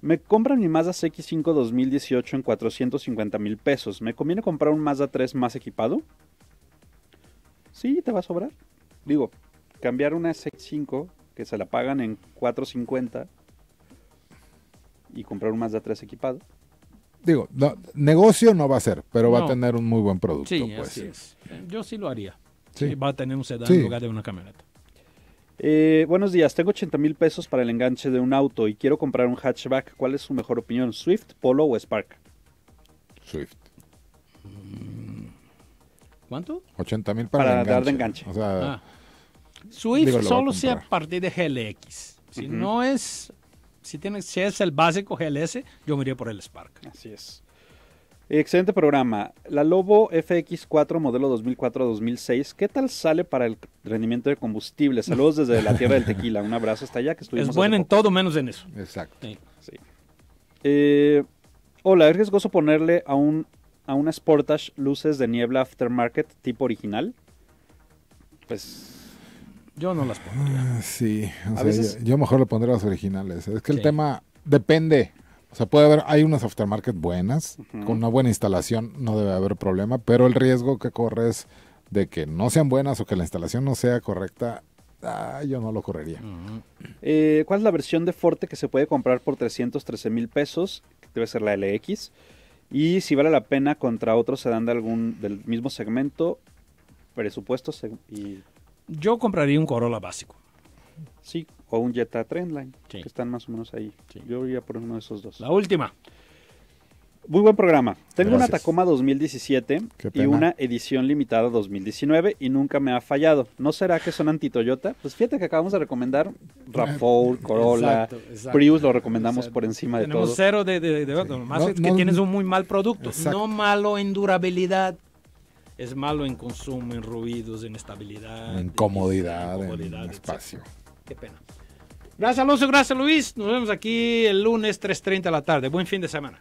Me compran mi Mazda CX5 2018 en 450 mil pesos. ¿Me conviene comprar un Mazda 3 más equipado? Sí, te va a sobrar. Digo, cambiar una CX5 que se la pagan en 450 y comprar un Mazda 3 equipado. Digo, negocio no va a ser, pero va a tener un muy buen producto. Sí, pues. así Yo sí lo haría. Sí. Va a tener un sedán en lugar de una camioneta. Eh, buenos días, tengo 80 mil pesos para el enganche de un auto y quiero comprar un hatchback. ¿Cuál es su mejor opinión? ¿Swift, Polo o Spark? Swift. Mm. ¿Cuánto? 80 mil para, dar de enganche. Ah. Swift solo sea a partir de GLX. Si no es si, si es el básico GLS, yo me iría por el Spark. Así es. Excelente programa. La Lobo FX4 modelo 2004-2006. ¿Qué tal sale para el rendimiento de combustible? Saludos desde la tierra del tequila. Un abrazo hasta allá que estuvimos. Es bueno en todo menos en eso. Exacto. Eh, hola, es gozo ponerle a un a una Sportage luces de niebla aftermarket tipo original. Pues yo no las pondría. Ah, sí, yo, mejor le pondría las originales. ¿eh? Es que el tema depende. O sea, puede haber, hay unas aftermarket buenas, con una buena instalación no debe haber problema, pero el riesgo que corres de que no sean buenas o que la instalación no sea correcta, ah, yo no lo correría. Eh, ¿Cuál es la versión de Forte que se puede comprar por 313 mil pesos? Debe ser la LX. Y si vale la pena contra otros se de algún, del mismo segmento, presupuestos y yo compraría un Corolla básico. Sí, o un Jetta Trendline, que están más o menos ahí. Yo iría por uno de esos dos. La última. Muy buen programa. Tengo una Tacoma 2017 y una edición limitada 2019 y nunca me ha fallado. ¿No será que son anti-Toyota? Pues fíjate que acabamos de recomendar rav Corolla, Prius, lo recomendamos por encima de todo. Tenemos cero de, de, Más que tienes un muy mal producto. No malo en durabilidad, es malo en consumo, en ruidos, en estabilidad. En comodidad, en espacio. Qué pena. Gracias Alonso, gracias Luis. Nos vemos aquí el lunes 3.30 de la tarde. Buen fin de semana.